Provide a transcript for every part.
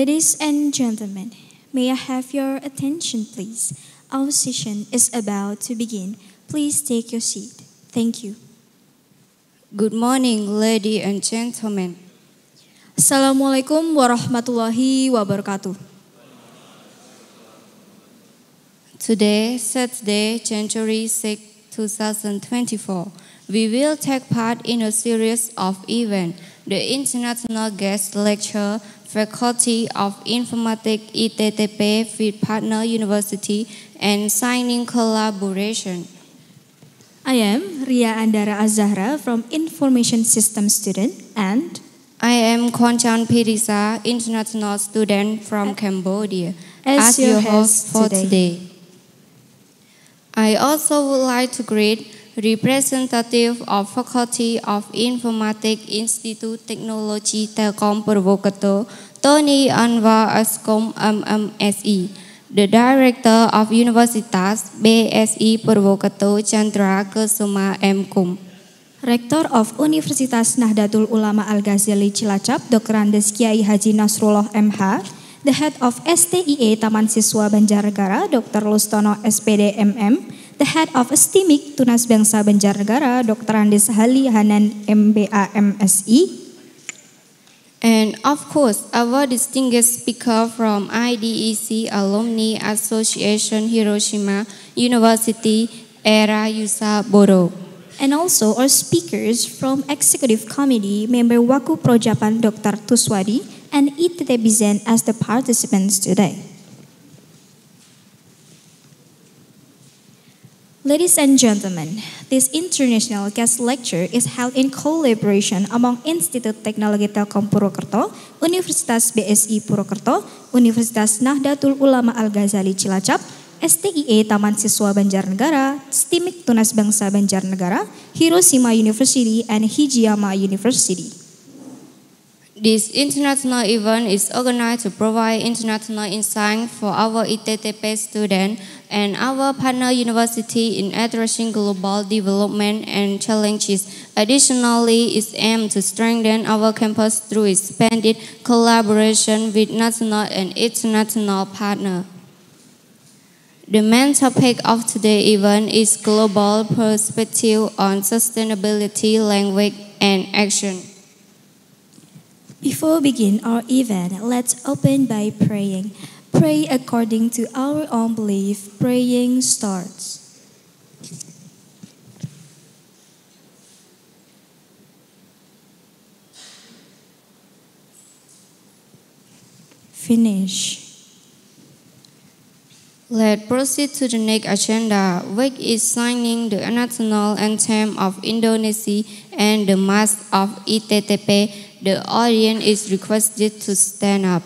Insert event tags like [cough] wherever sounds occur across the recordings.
Ladies and gentlemen, may I have your attention, please? Our session is about to begin. Please take your seat. Thank you. Good morning, ladies and gentlemen. Assalamualaikum warahmatullahi wabarakatuh. Today, Saturday, January 6, 2024, we will take part in a series of events, the International Guest Lecture Faculty of Informatics ITTP with partner university and signing collaboration. I am Ria Andara Azahra from Information Systems student and I am Konchan Pirisa, international student from Cambodia, as, as your host, host for today. today. I also would like to greet representative of Faculty of Informatic Institute Technology Telkom Purwokerto, Tony Anwar Askom MMSE, the Director of Universitas BSI Purwokerto Chandra Kesuma Mkum, Rektor of Universitas Nahdlatul Ulama Al-Ghazali Cilacap, Dr. Andes Kiai Haji Nasrullah MH, the Head of STIE Taman Siswa Banjarnegara, Dr. Lustono MM, the head of Esteemic Tunas Bangsa Banjarnegara, Dr. Andes Hali Hanan MBA MSI, and of course, our distinguished speaker from IDEC Alumni Association Hiroshima University, Era Yusa Boro. And also our speakers from Executive Committee member Waku Projapan Dr. Tuswadi and ITT Bizen as the participants today. Ladies and gentlemen, this international guest lecture is held in collaboration among Institut Teknologi Telkom Purwokerto, Universitas BSI Purwokerto, Universitas Nahdlatul Ulama Al-Ghazali Cilacap, STIE Taman Siswa Banjarnegara, Stimik Tunas Bangsa Banjarnegara, Hiroshima University, and Hijiyama University. This international event is organized to provide international insight for our ITTP students and our partner university in addressing global development and challenges. Additionally, it's aimed to strengthen our campus through expanded collaboration with national and international partners. The main topic of today's event is global perspective on sustainability, language, and action. Before we begin our event, let's open by praying. Pray according to our own belief. Praying starts. Finish. Let's proceed to the next agenda, which is signing the national anthem of Indonesia and the mask of ITTP the audience is requested to stand up.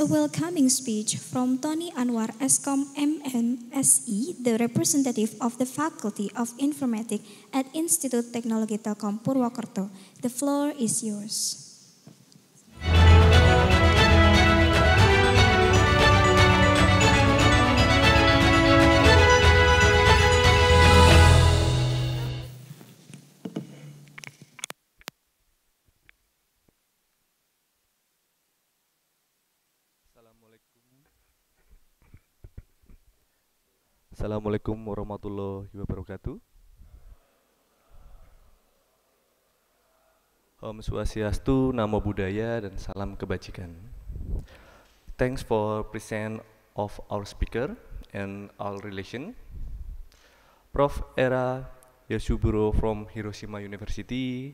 a welcoming speech from Tony Anwar Escom MMSE, the representative of the Faculty of Informatics at Institute Teknologi Telkom Purwokerto. The floor is yours. Assalamualaikum warahmatullahi wabarakatuh. Om Swastiastu, Namo Buddhaya, dan Salam Kebajikan. Thanks for present of our speaker and our relation. Prof. Era Yasuburo from Hiroshima University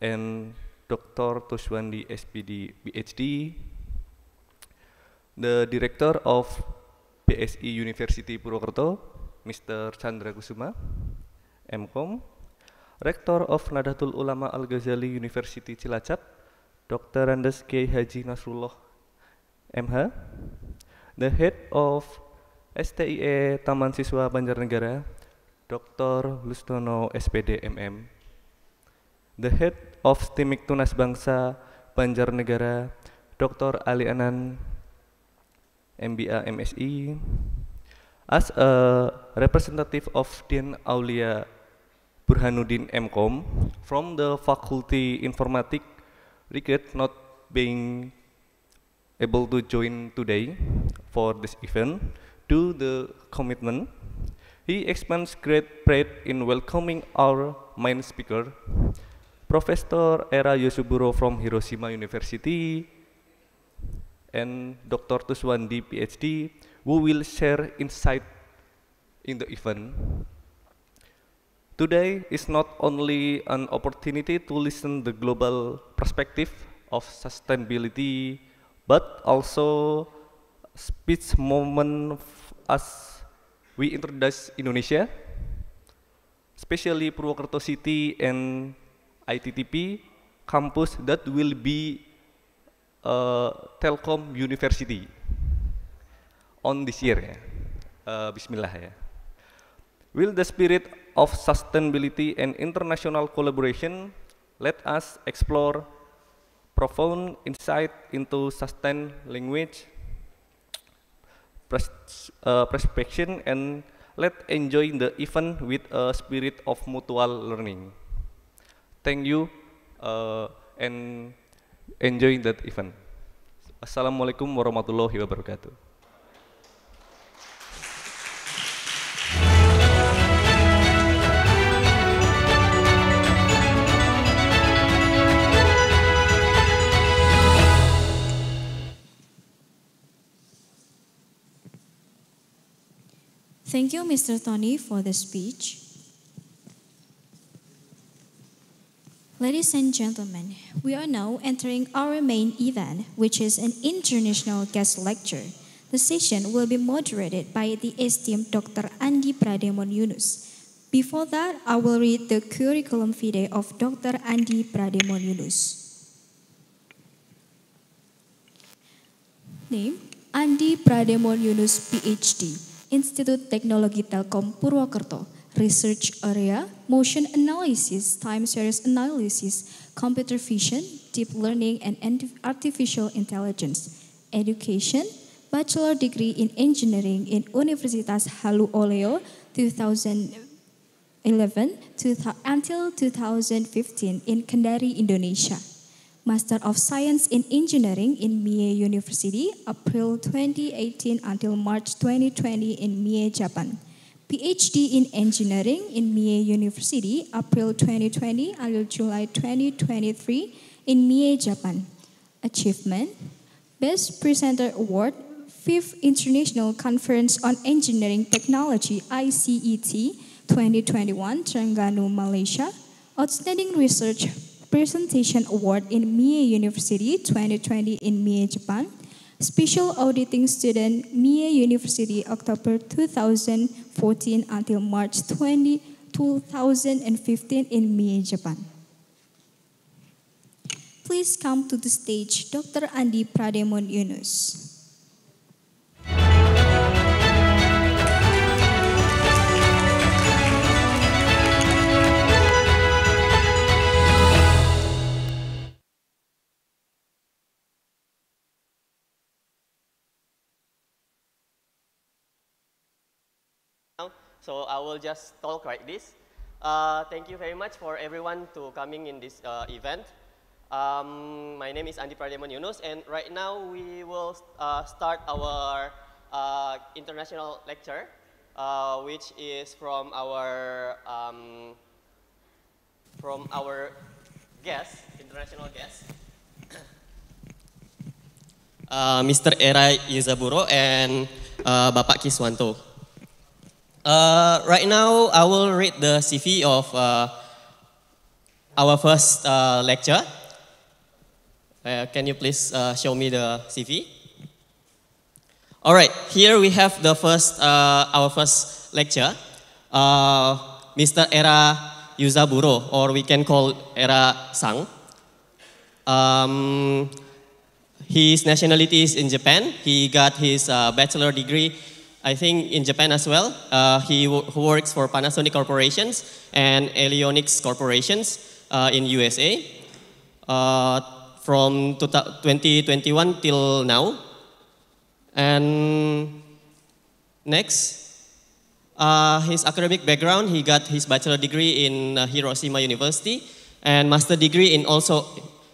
and Dr. Toshwandi SPD, PhD, the director of BSI University Purwokerto, Mr. Chandra Kusuma, MKOM, Rektor of Nadatul Ulama Al-Ghazali University Cilacap, Dr. Randes K Haji Nasrullah MH, the head of STIE Taman Siswa Banjarnegara, Dr. Lustono SPD MM, the head of Stimik Tunas Bangsa Banjarnegara, Dr. Ali Anan MBA MSI. As a representative of Dean Aulia Burhanuddin MCOM from the faculty informatic regret not being able to join today for this event due the commitment. He expands great pride in welcoming our main speaker, Professor Era Yoshiburo from Hiroshima University, and Dr. Tuswandi PhD who will share insight in the event. Today is not only an opportunity to listen the global perspective of sustainability, but also speech moment as we introduce Indonesia, especially Purwokerto City and ITTP campus that will be uh, Telkom University on this year ya. Uh, Bismillah ya. Will the spirit of sustainability and international collaboration let us explore profound insight into sustained language, pres uh, eh, perception, and let enjoy the event with a spirit of mutual learning. Thank you uh, and Enjoy that event. Assalamualaikum warahmatullahi wabarakatuh. Thank you, Mr. Tony, for the speech. Ladies and gentlemen, we are now entering our main event, which is an international guest lecture. The session will be moderated by the esteemed Dr. Andi Prademon Yunus. Before that, I will read the curriculum vitae of Dr. Andi Prademon Yunus. Name, Andi Prademon Yunus, PhD, Institut Teknologi Telkom Purwokerto, research area, motion analysis, time series analysis, computer vision, deep learning and artificial intelligence, education, bachelor degree in engineering in Universitas Halu Oleo 2011 to, until 2015 in Kendari, Indonesia. Master of Science in Engineering in Mie University, April 2018 until March 2020 in Mie, Japan. PhD in Engineering in Mie University, April 2020 until July 2023 in Mie, Japan. Achievement Best Presenter Award, 5th International Conference on Engineering Technology, ICET 2021, Terengganu, Malaysia. Outstanding Research Presentation Award in Mie University 2020 in Mie, Japan. Special Auditing Student, Mie University, October 2000. 14 until March 20, 2015 in Mie, Japan. Please come to the stage Dr. Andi Prademon Yunus. So I will just talk like this. Uh, thank you very much for everyone to coming in this uh, event. Um, my name is Andi Prademan Yunus, and right now we will uh, start our uh, international lecture, uh, which is from our um, from our guest, international guest. [coughs] Uh, Mr. Erai Yuzaburo and Bapak Kiswanto. Uh, right now, I will read the CV of uh, our first uh, lecture. Uh, can you please uh, show me the CV? All right, here we have the first, uh, our first lecture, Mr. Era Yuzaburo, or we can call Era Sang. Um, his nationality is in Japan. He got his bachelor degree I think in Japan as well. Uh, he works for Panasonic Corporations and Elionics Corporations uh, in USA. Uh, from tota-, 2021 till now. And next, uh, his academic background, he got his bachelor degree in uh, Hiroshima University and master degree in also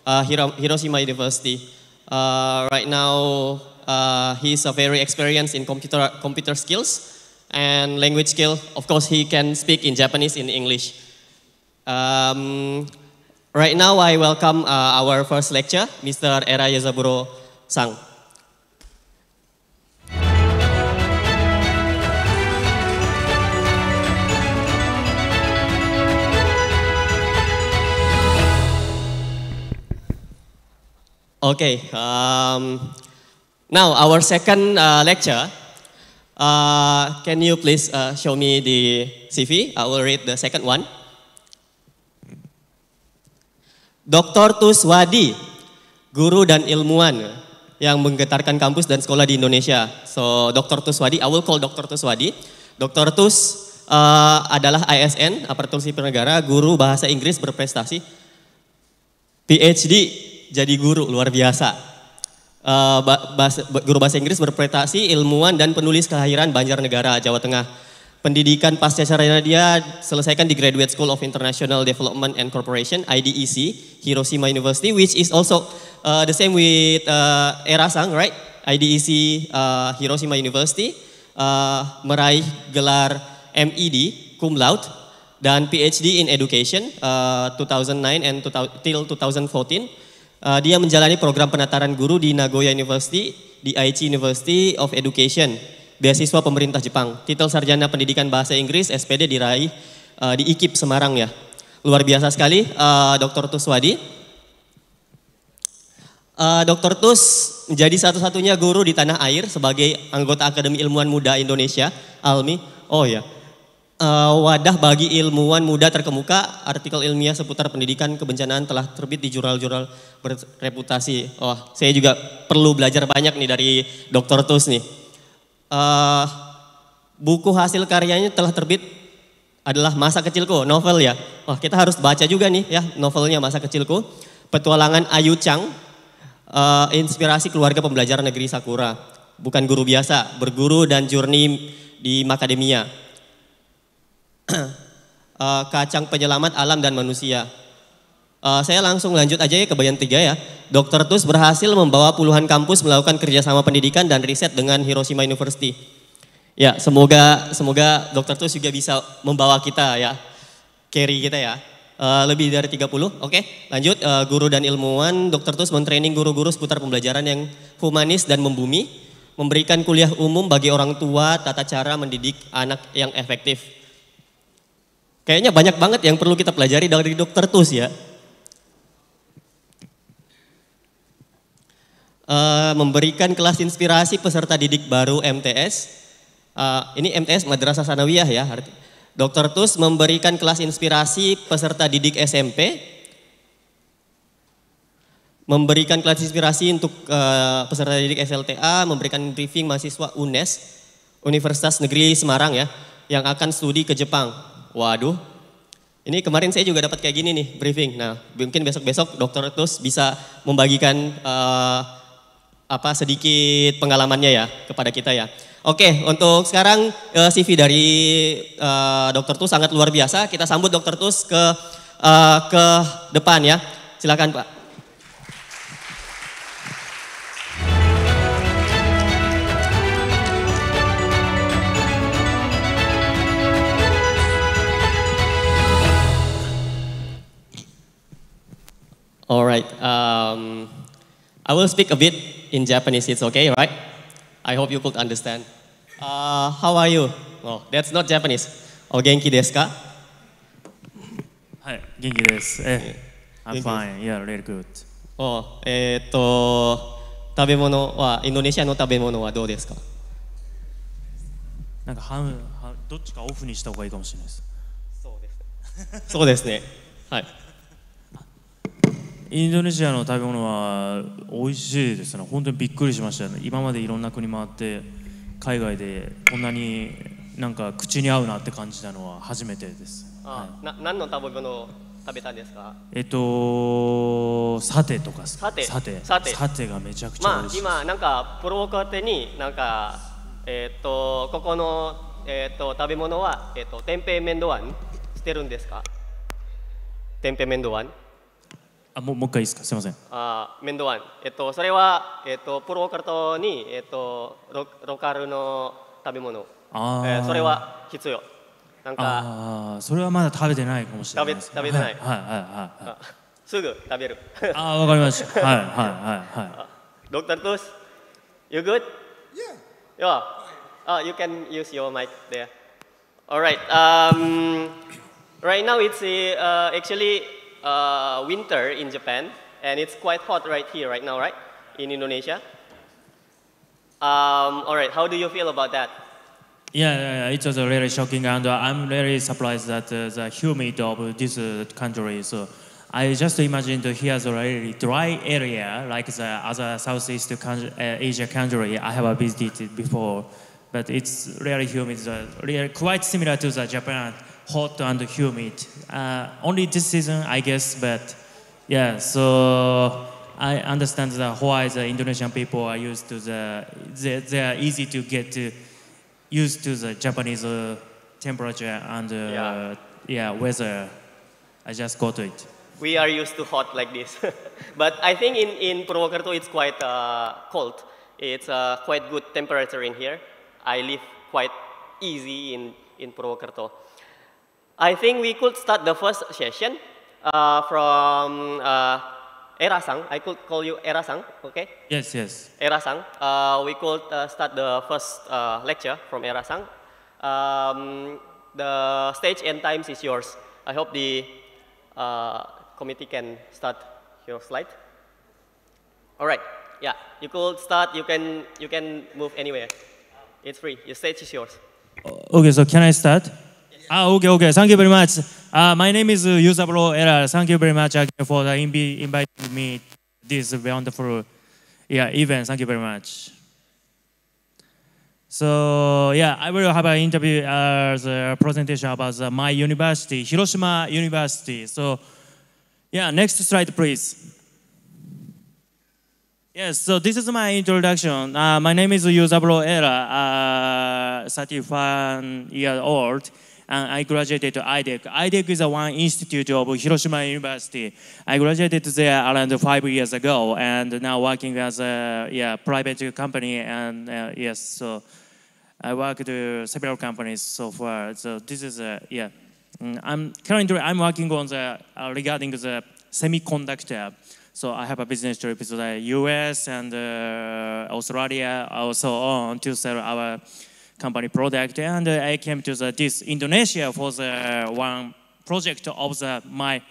uh, Hiroshima University. right now, uh, he's a very experienced in computer, computer skills and language skill. Of course, he can speak in Japanese, in English. Um, right now, I welcome uh, our first lecture, Mr. Era Yazaburo Sang. Okay, um, Now, our second uh, lecture. Uh, can you please uh, show me the CV? I will read the second one. Dr. Tuswadi, guru dan ilmuwan yang menggetarkan kampus dan sekolah di Indonesia. So, Dr. Tuswadi, I will call Dr. Tuswadi. Dr. Tus uh, adalah ISN, aparatur sipil negara, guru bahasa Inggris berprestasi. PhD jadi guru luar biasa. Eh, bahasa, guru bahasa Inggris berprestasi, ilmuwan dan penulis kelahiran Banjarnegara, Jawa Tengah. Pendidikan pasca sarjana dia selesaikan di Graduate School of International Development and Corporation (IDEC) Hiroshima University, which is also uh, the same with uh, eh, Erasang, right? IDEC uh, Hiroshima University uh, meraih gelar MED cum laude dan PhD in Education uh, 2009 and 2000, till 2014 Uh, dia menjalani program penataran guru di Nagoya University, di Aichi University of Education, beasiswa pemerintah Jepang. Titel sarjana pendidikan bahasa Inggris SPD diraih uh, di IKIP Semarang ya. Luar biasa sekali, uh, Dr. Tuswadi. Uh, Dr. Tus menjadi satu-satunya guru di tanah air sebagai anggota Akademi Ilmuwan Muda Indonesia, ALMI. Oh ya, uh, wadah bagi ilmuwan muda terkemuka, artikel ilmiah seputar pendidikan kebencanaan telah terbit di jurnal-jurnal berreputasi. Oh, saya juga perlu belajar banyak nih dari Dr. Tus nih. Uh, buku hasil karyanya telah terbit adalah Masa Kecilku, novel ya. Wah, kita harus baca juga nih ya novelnya Masa Kecilku. Petualangan Ayu Chang, uh, inspirasi keluarga pembelajaran negeri Sakura. Bukan guru biasa, berguru dan jurni di Makademia [clears throat] Eh, kacang penyelamat alam dan manusia. Uh, saya langsung lanjut aja ya ke bagian tiga ya. Dr. Tus berhasil membawa puluhan kampus melakukan kerjasama pendidikan dan riset dengan Hiroshima University. Ya, semoga semoga Dr. Tus juga bisa membawa kita ya, carry kita ya. Uh, lebih dari 30, oke. Okay. Lanjut, uh, guru dan ilmuwan, Dr. Tus mentraining guru-guru seputar pembelajaran yang humanis dan membumi, memberikan kuliah umum bagi orang tua, tata cara mendidik anak yang efektif Kayaknya banyak banget yang perlu kita pelajari dari dokter Tus ya. Uh, memberikan kelas inspirasi peserta didik baru MTS. Uh, eh, ini MTS Madrasah Sanawiyah ya. Dokter Tus memberikan kelas inspirasi peserta didik SMP. Memberikan kelas inspirasi untuk uh, peserta didik SLTA, memberikan briefing mahasiswa UNES, Universitas Negeri Semarang ya, yang akan studi ke Jepang Waduh, ini kemarin saya juga dapat kayak gini nih briefing. Nah, mungkin besok-besok dokter terus bisa membagikan uh, apa sedikit pengalamannya ya kepada kita ya. Oke, untuk sekarang uh, eh, CV dari uh, dokter Tus sangat luar biasa. Kita sambut dokter Tus ke uh, ke depan ya. Silakan Pak. All right. Um, I will speak a bit in Japanese. It's okay, right? I hope you could understand. Uh, how are you? No, that's not Japanese. お元気ですかはい、元気です。え、I'm fine. Yeah, really good. おえー、っと、食べ物は、インドネシアの食べ物はどうですかなんか半、半どっちかオフにした方がいいかもしれないです。そうですそうですね。はい。インドネシアの食べ物は美味しいですね本当にびっくりしました、ね、今までいろんな国回って海外でこんなになんか口に合うなって感じたのは初めてですあ、はい、な何の食べ物を食べたんですかえっとサテとかサテサテサテサテがめちゃくちゃ美味しい、まあ、今なんかプロカテになんかえっとここの、えっと食べ物は、えっとテンペイメンドワンしてるんですかテンペイメンドワンあもうもう一回いいですかすみませんあ面倒ワン、えっと、それは、えっと、プロカルトに、えっと、ロロカルの食べ物あ、えー、それは必要なんかああ、それはまだ食べてないかもしれない、ね、食べ食べてない、はい、はいはいはい、はいすぐ食べるああわかりました [laughs] はいはいはいはいドクタートゥース、you good yeah yeah oh you can use your mic there all right um right now it's uh, actually Uh, winter in Japan, and it's quite hot right here, right now, right? In Indonesia. Um, all right, how do you feel about that? Yeah, it was really shocking, and uh, I'm really surprised that uh, the humid of this country is. I just imagined here's a really dry area like the other Southeast Asia country I have visited before, but it's really humid, really quite similar to the Japan hot and humid. Uh, only this season, I guess, but yeah, so I understand that why the Indonesian people are used to the, they, they are easy to get to, used to the Japanese uh, temperature and uh, yeah. yeah, weather. I just got it. We are used to hot like this. [laughs] but I think in, in Purwokerto, it's quite uh, cold. It's uh, quite good temperature in here. I live quite easy in, in Purwokerto. I think we could start the first session uh, from uh, Erasang. I could call you Erasang, okay? Yes, yes. Erasang. Uh, we could uh, start the first uh, lecture from Erasang. Um, the stage and times is yours. I hope the uh, committee can start your slide. All right. Yeah, you could start. You can you can move anywhere. It's free. Your stage is yours. Okay, so can I start? Ah, okay, okay. Thank you very much. Uh, my name is uh, Yusaburo Era. Thank you very much again for the inv inviting me this wonderful yeah, event. Thank you very much. So yeah, I will have an interview as a presentation about my university, Hiroshima University. So yeah, next slide, please. Yes, so this is my introduction. Uh, my name is Yuzaburo Era, uh, 31 years old and I graduated to IDEC. IDEC is a one institute of Hiroshima University. I graduated there around five years ago and now working as a yeah, private company and uh, yes, so I worked with several companies so far. So this is, uh, yeah. Mm, I'm currently, I'm working on the, uh, regarding the semiconductor. So I have a business trip to the US and uh, Australia, also on to sell our company product. And uh, I came to the, this Indonesia for the uh, one project of the, my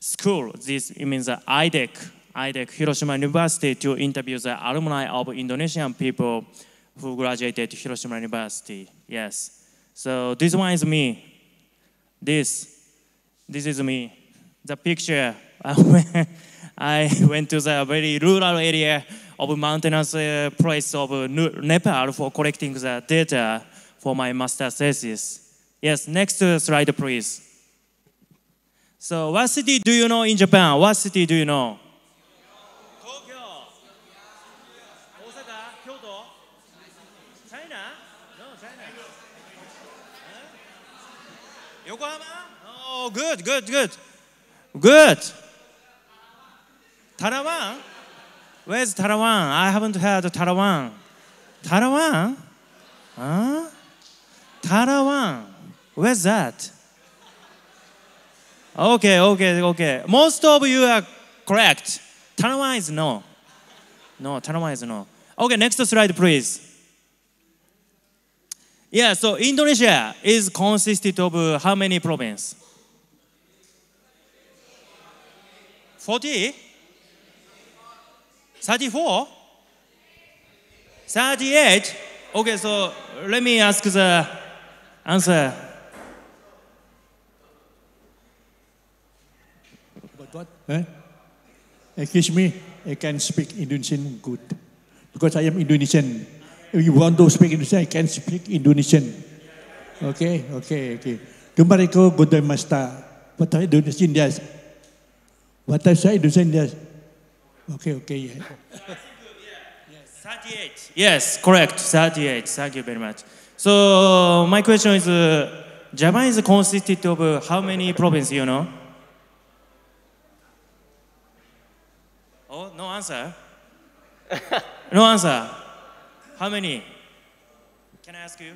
school. This means the IDEC, IDEC Hiroshima University to interview the alumni of Indonesian people who graduated Hiroshima University. Yes. So this one is me. This, this is me. The picture [laughs] I went to the very rural area of mountainous uh, place of uh, Nepal for collecting the data for my master thesis. Yes, next uh, slide, please. So what city do you know in Japan? What city do you know? Yokohama? Oh, good, good, good. Good. Tarawan? Where's Tarawan? I haven't heard Tarawan. Tarawan? Huh? Tarawan. Where's that? Okay, okay, okay. Most of you are correct. Tarawan is no. No, Tarawan is no. Okay, next slide, please. Yeah, so Indonesia is consisted of uh, how many provinces? 40? 34? 38? Okay, so let me ask the answer. But what? Eh? Excuse me, I can speak Indonesian good. Because I am Indonesian. If you want to speak Indonesian, I can speak Indonesian. Okay, okay, okay. Kemarin kau godai masta. What I Indonesian dia? What I say Indonesian dia? Okay, okay, yeah. yes, 38. Yes, correct. 38. Thank you very much. So my question is, uh, Japan is consisted of uh, how many provinces, you know? Oh, no answer? [laughs] no answer. How many? Can I ask you?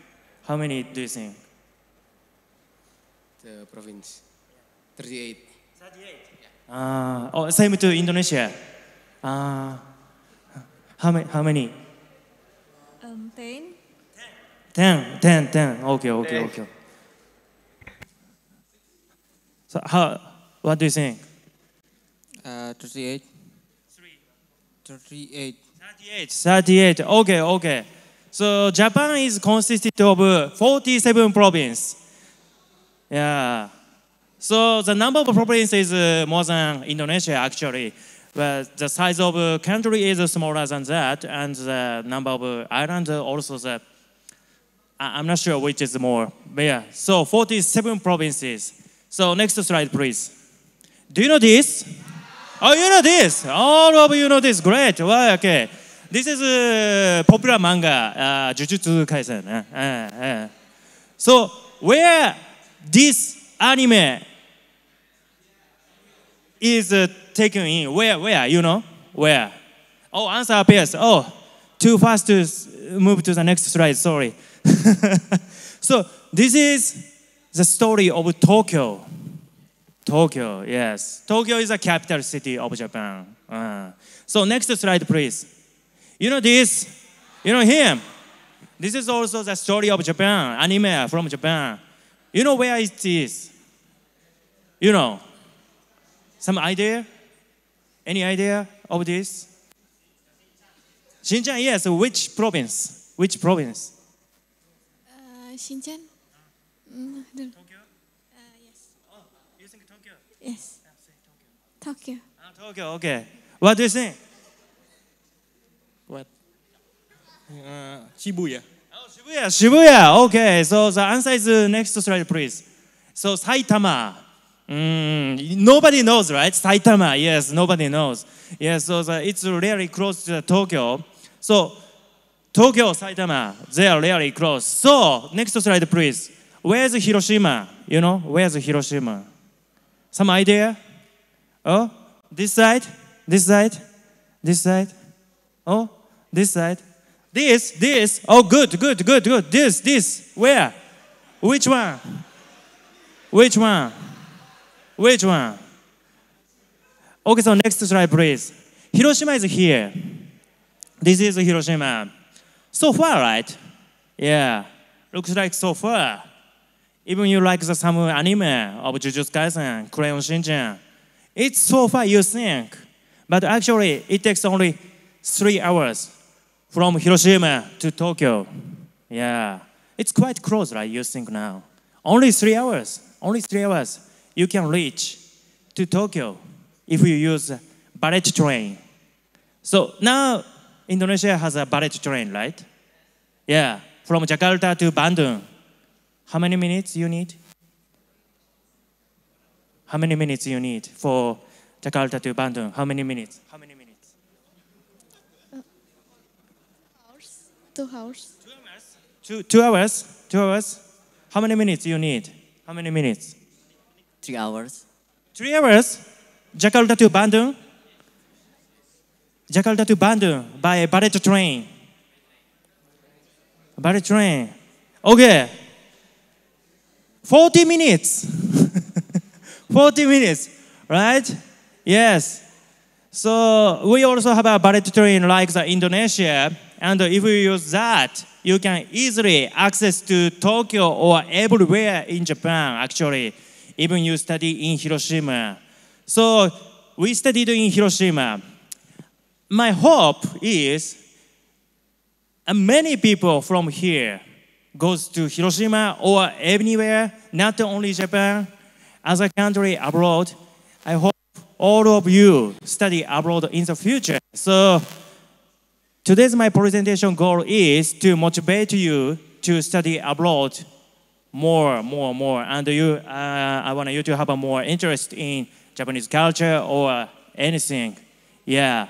How many do you think? The province. 38. 38? Yeah. Uh, oh, same to Indonesia? Uh, how many? How many? Um, ten. Ten. Ten. Ten. Okay. Okay. Ten. Okay. So how? What do you think? Uh, thirty-eight. Three. Thirty-eight. Thirty-eight. Thirty-eight. Okay. Okay. So Japan is consisted of uh, 47 provinces. Yeah. So the number of provinces is uh, more than Indonesia actually. Well, the size of a uh, country is smaller than that, and the number of uh, islands also the. I'm not sure which is more. But yeah, so 47 provinces. So next slide, please. Do you know this? Oh, you know this. All of you know this. Great. Well, okay. This is a uh, popular manga, uh, Jujutsu Kaisen. Uh, uh, so where this anime is uh, taken in? Where, where, you know? Where? Oh, answer appears. Oh, too fast to move to the next slide, sorry. [laughs] so this is the story of Tokyo. Tokyo, yes. Tokyo is a capital city of Japan. Uh, so next slide, please. You know this? You know him? This is also the story of Japan, anime from Japan. You know where it is? You know? Some idea? Any idea of this? Xinjiang, yes. Which province? Which province? Uh, Xinjiang? Mm, Tokyo? Uh, yes. Oh, you think Tokyo? Yes. Tokyo. Tokyo. Ah, Tokyo, okay. What do you think? What? Uh, Shibuya. Oh, Shibuya, Shibuya. Okay, so the answer is uh, next slide, please. So Saitama. Mm, nobody knows, right? Saitama, yes, nobody knows. Yes, so the, it's really close to Tokyo. So Tokyo, Saitama, they are really close. So next slide, please. Where's Hiroshima? You know, where's Hiroshima? Some idea? Oh, this side, this side, this side. Oh, this side. This, this. Oh, good, good, good, good. This, this. Where? Which one? Which one? Which one? Okay, so next slide, please. Hiroshima is here. This is Hiroshima. So far, right? Yeah, looks like so far. Even you like the some anime of Jujutsu Kaisen, Crayon Shinchan. It's so far you think, but actually it takes only three hours from Hiroshima to Tokyo. Yeah, it's quite close, right? You think now. Only three hours, only three hours you can reach to Tokyo if you use bullet train. So now Indonesia has a bullet train, right? Yeah, from Jakarta to Bandung. How many minutes you need? How many minutes you need for Jakarta to Bandung? How many minutes? How many minutes? Uh, hours. Two hours. Two hours. Two, two hours. Two hours. How many minutes you need? How many minutes? Three hours. Three hours? Jakarta to Bandung? Jakarta to Bandung by a bullet train. Bullet train. Okay. 40 minutes. [laughs] 40 minutes, right? Yes. So we also have a bullet train like the Indonesia. And if you use that, you can easily access to Tokyo or everywhere in Japan, actually. Even you study in Hiroshima. So we studied in Hiroshima. My hope is uh, many people from here goes to Hiroshima or anywhere, not only Japan, as a country abroad. I hope all of you study abroad in the future. So today's my presentation goal is to motivate you to study abroad more, more, more. And you, uh, I want you to have a more interest in Japanese culture or anything. Yeah.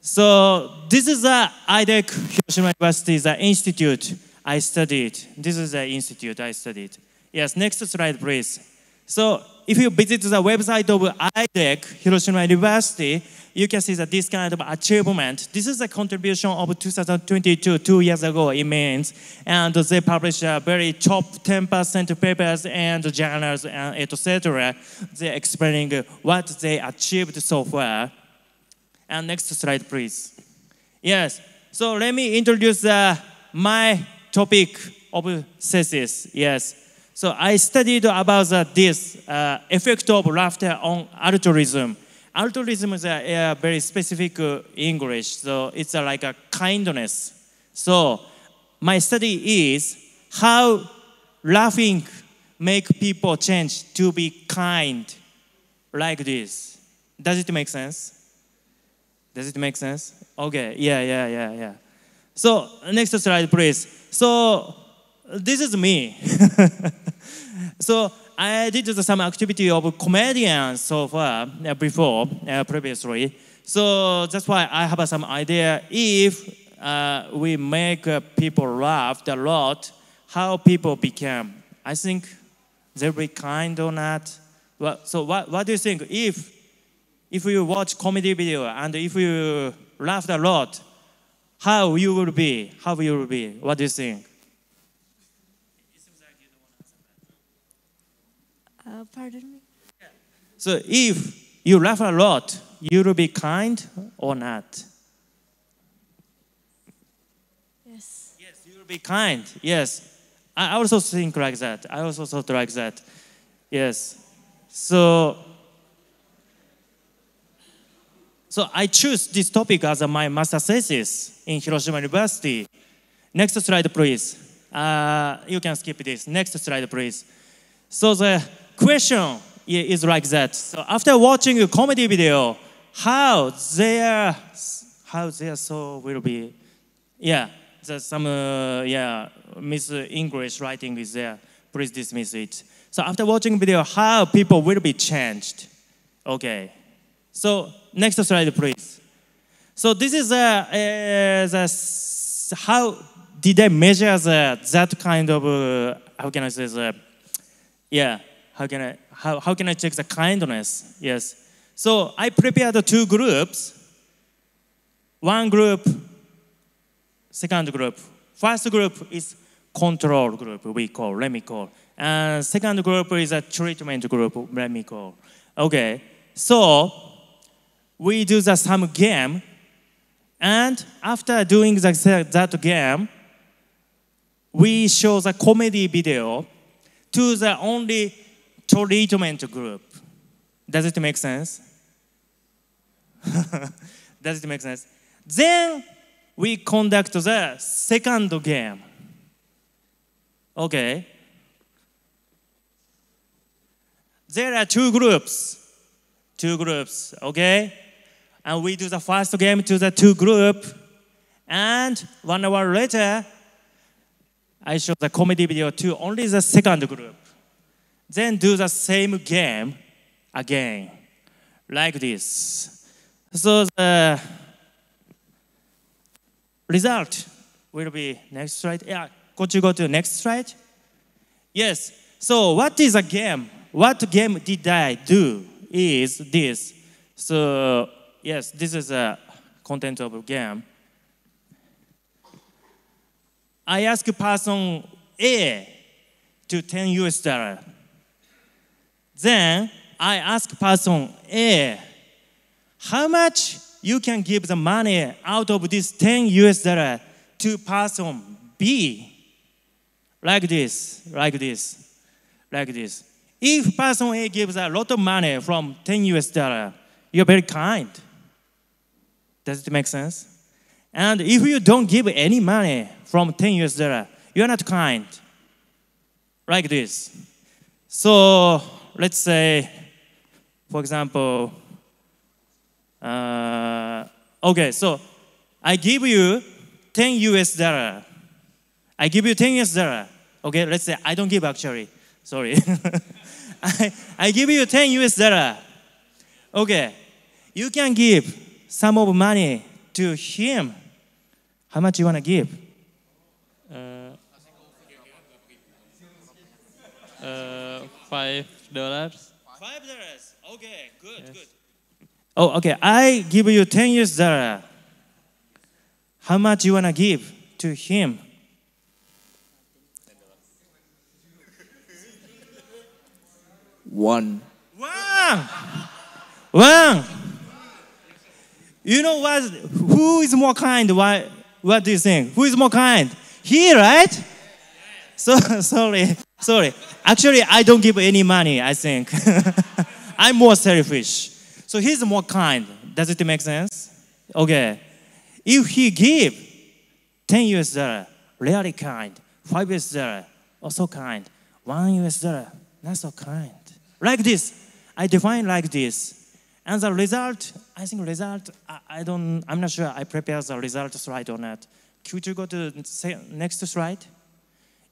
So this is the IDEC Hiroshima University, the institute I studied. This is the institute I studied. Yes, next slide, please. So if you visit the website of IDEC, Hiroshima University, you can see that this kind of achievement, this is a contribution of 2022, two years ago, it means. And they published a very top 10% papers and journals, and uh, cetera. They're explaining what they achieved so far. And next slide, please. Yes, so let me introduce uh, my topic of thesis, yes. So I studied about the, this uh, effect of laughter on altruism. Altruism is a, a very specific uh, English, so it's a, like a kindness. So my study is how laughing make people change to be kind like this. Does it make sense? Does it make sense? Okay, yeah, yeah, yeah, yeah. So next slide, please. So this is me. [laughs] So I did some activity of comedians so far uh, before uh, previously. So that's why I have some idea if uh, we make uh, people laugh a lot, how people become. I think they'll be kind or not. Well, so what, what do you think if if you watch comedy video and if you laugh a lot, how you will be? How you will be? What do you think? Pardon me? So if you laugh a lot, you will be kind or not? Yes. Yes, you will be kind. Yes. I also think like that. I also thought like that. Yes. So, so I choose this topic as my master thesis in Hiroshima University. Next slide, please. Uh, you can skip this. Next slide, please. So the question is like that. So after watching a comedy video, how they are, how their soul will be, yeah, there's some, uh, yeah, Miss English writing is there. Please dismiss it. So after watching video, how people will be changed. Okay. So next slide, please. So this is a uh, uh, the, how did they measure the, that kind of, uh, how can I say, the, yeah, how can I how, how can I check the kindness? Yes. So I prepared two groups. One group, second group. First group is control group, we call, let me call. And second group is a treatment group, let me call. Okay. So we do the some game. And after doing the, that game, we show the comedy video to the only treatment group. Does it make sense? [laughs] Does it make sense? Then we conduct the second game. Okay. There are two groups. Two groups, okay? And we do the first game to the two group. And one hour later, I show the comedy video to only the second group then do the same game again, like this. So the result will be next slide. Yeah, could you go to next slide? Yes. So what is a game? What game did I do is this. So yes, this is a content of a game. I ask person A to 10 US dollar then I ask person A, eh, how much you can give the money out of this 10 US dollar to person B? Like this, like this, like this. If person A gives a lot of money from 10 US dollar, you're very kind. Does it make sense? And if you don't give any money from 10 US dollar, you're not kind. Like this. So let's say, for example, uh, okay, so I give you 10 US dollar. I give you 10 US dollar. Okay, let's say I don't give actually. Sorry. [laughs] I, I give you 10 US dollar. Okay, you can give some of money to him. How much you want to give? Uh, uh, five dollars. Five dollars. Okay, good, yes. good. Oh, okay. I give you ten US dollar. How much you wanna give to him? One. One. One. You know what? Who is more kind? Why? What do you think? Who is more kind? He, right? So [laughs] sorry. Sorry. Actually, I don't give any money, I think. [laughs] I'm more selfish. So he's more kind. Does it make sense? Okay. If he give 10 US dollar, really kind, 5 US dollar, also kind, 1 US dollar, not so kind. Like this. I define like this. And the result, I think result, I, I don't, I'm not sure I prepare the result slide or not. Could you go to next slide?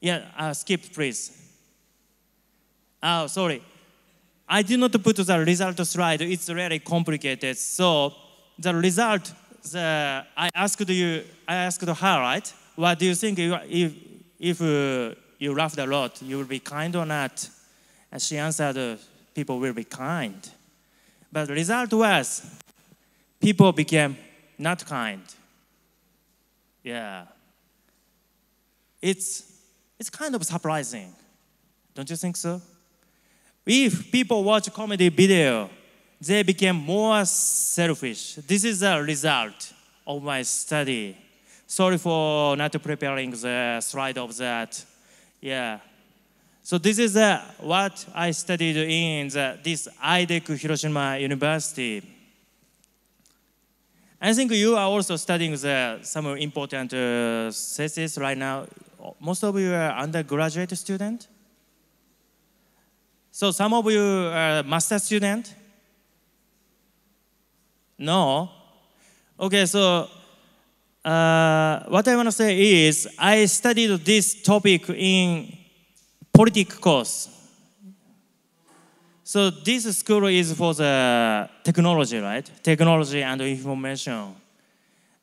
Yeah, uh, skip please. Oh, sorry. I did not put the result slide. It's really complicated. So the result, the, I asked you, I asked her, right? What do you think if, if uh, you laughed a lot, you will be kind or not? And she answered, uh, people will be kind. But the result was people became not kind. Yeah. It's, it's kind of surprising. Don't you think so? If people watch comedy video, they became more selfish. This is the result of my study. Sorry for not preparing the slide of that. Yeah. So this is uh, what I studied in the, this IDEC Hiroshima University. I think you are also studying the, some important uh, thesis right now. Most of you are undergraduate student. So some of you are master student? No? Okay, so uh, what I want to say is I studied this topic in politics course. So this school is for the technology, right? Technology and information.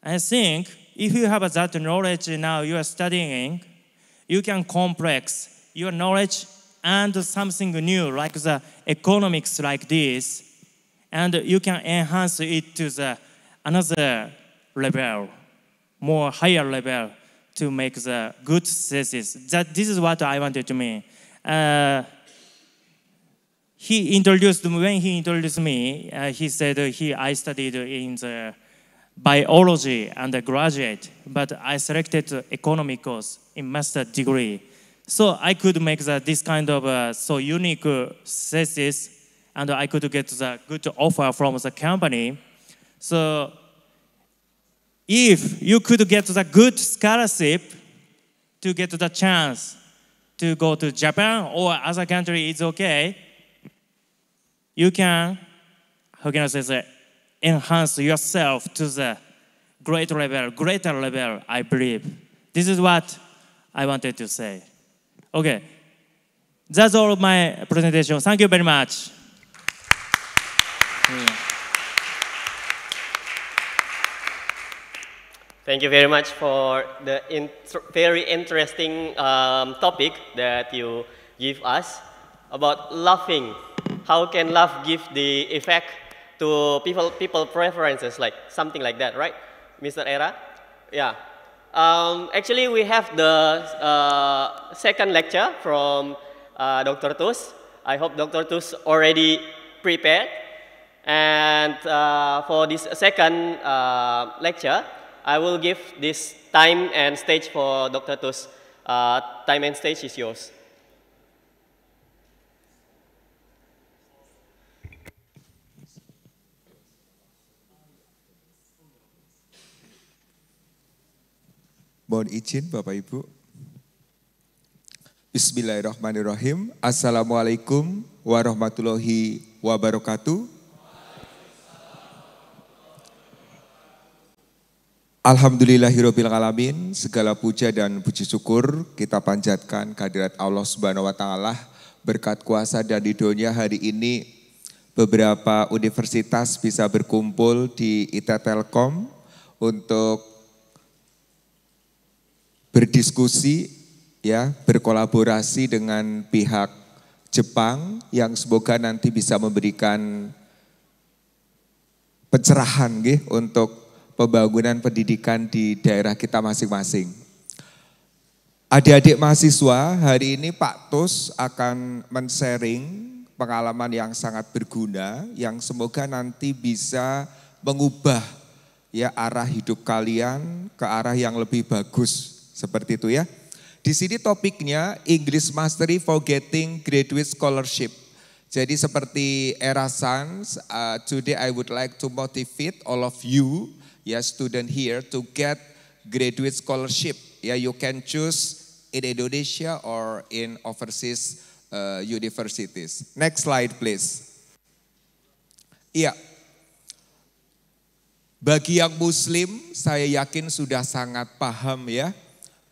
I think if you have that knowledge now you are studying, you can complex your knowledge and something new like the economics like this and you can enhance it to the another level more higher level to make the good thesis that this is what i wanted to mean uh, he introduced when he introduced me uh, he said he i studied in the biology undergraduate but i selected economic course in master degree so I could make the, this kind of uh, so unique thesis, uh, and I could get the good offer from the company. So if you could get the good scholarship to get the chance to go to Japan or other country, it's okay. You can, how can I say that? Enhance yourself to the great level, greater level, I believe. This is what I wanted to say. Okay. That's all of my presentation. Thank you very much. Thank you very much for the in very interesting um, topic that you give us about laughing. How can laugh give the effect to people people preferences like something like that, right, Mr. Era? Yeah. Um, actually, we have the uh, second lecture from uh, Dr. Tus. I hope Dr. Tus already prepared. And uh, for this second uh, lecture, I will give this time and stage for Dr. Tus. Uh, time and stage is yours. Mohon izin Bapak Ibu. Bismillahirrahmanirrahim. Assalamualaikum warahmatullahi wabarakatuh. Alhamdulillahirabbil alamin, segala puja dan puji syukur kita panjatkan kehadirat Allah Subhanahu wa taala berkat kuasa dan dunia hari ini beberapa universitas bisa berkumpul di IT Telkom untuk berdiskusi ya, berkolaborasi dengan pihak Jepang yang semoga nanti bisa memberikan pencerahan gih untuk pembangunan pendidikan di daerah kita masing-masing. Adik-adik mahasiswa, hari ini Pak Tus akan men-sharing pengalaman yang sangat berguna yang semoga nanti bisa mengubah ya arah hidup kalian ke arah yang lebih bagus seperti itu ya. Di sini topiknya English Mastery for Getting Graduate Scholarship. Jadi seperti sans, uh, today I would like to motivate all of you, ya student here, to get graduate scholarship. Ya, you can choose in Indonesia or in overseas uh, universities. Next slide please. Iya. Bagi yang muslim, saya yakin sudah sangat paham ya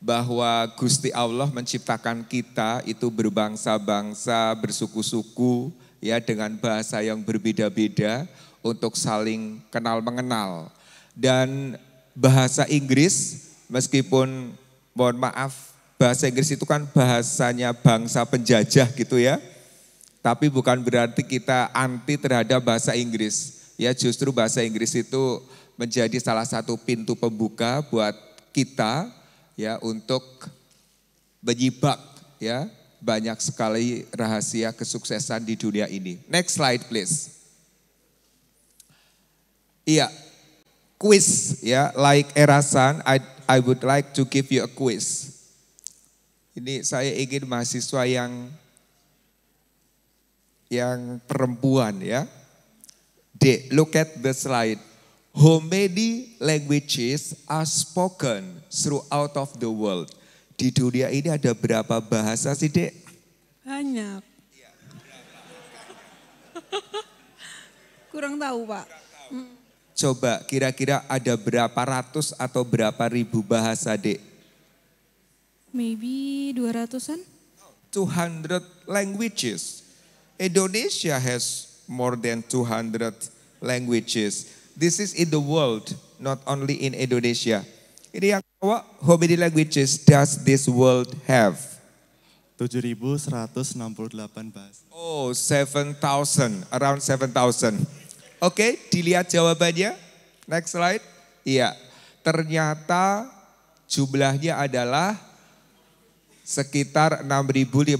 bahwa Gusti Allah menciptakan kita itu berbangsa-bangsa, bersuku-suku ya dengan bahasa yang berbeda-beda untuk saling kenal mengenal. Dan bahasa Inggris meskipun mohon maaf bahasa Inggris itu kan bahasanya bangsa penjajah gitu ya. Tapi bukan berarti kita anti terhadap bahasa Inggris. Ya justru bahasa Inggris itu menjadi salah satu pintu pembuka buat kita ya untuk menyibak ya banyak sekali rahasia kesuksesan di dunia ini. Next slide please. Iya, quiz ya, like Erasan, I I would like to give you a quiz. Ini saya ingin mahasiswa yang yang perempuan ya. D, look at the slide. Homedi languages are spoken throughout of the world. Di dunia ini ada berapa bahasa sih, Dek? Banyak. Kurang tahu, Pak. Coba kira-kira ada berapa ratus atau berapa ribu bahasa, Dek? Maybe 200-an. 200 languages. Indonesia has more than 200 languages. This is in the world, not only in Indonesia. Ini yang kedua, how many languages does this world have? 7.168 bahasa. Oh, 7,000, around 7,000. Oke, okay, dilihat jawabannya. Next slide. Iya, ternyata jumlahnya adalah sekitar 6.500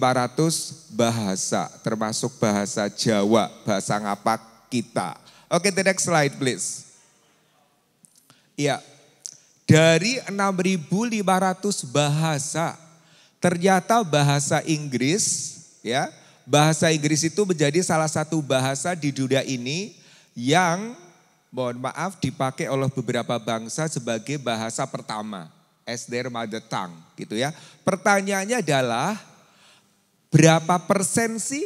bahasa, termasuk bahasa Jawa, bahasa ngapak kita. Oke, okay, the next slide please. Iya. Dari 6.500 bahasa, ternyata bahasa Inggris ya, bahasa Inggris itu menjadi salah satu bahasa di dunia ini yang mohon maaf dipakai oleh beberapa bangsa sebagai bahasa pertama as their mother tongue gitu ya. Pertanyaannya adalah berapa persen sih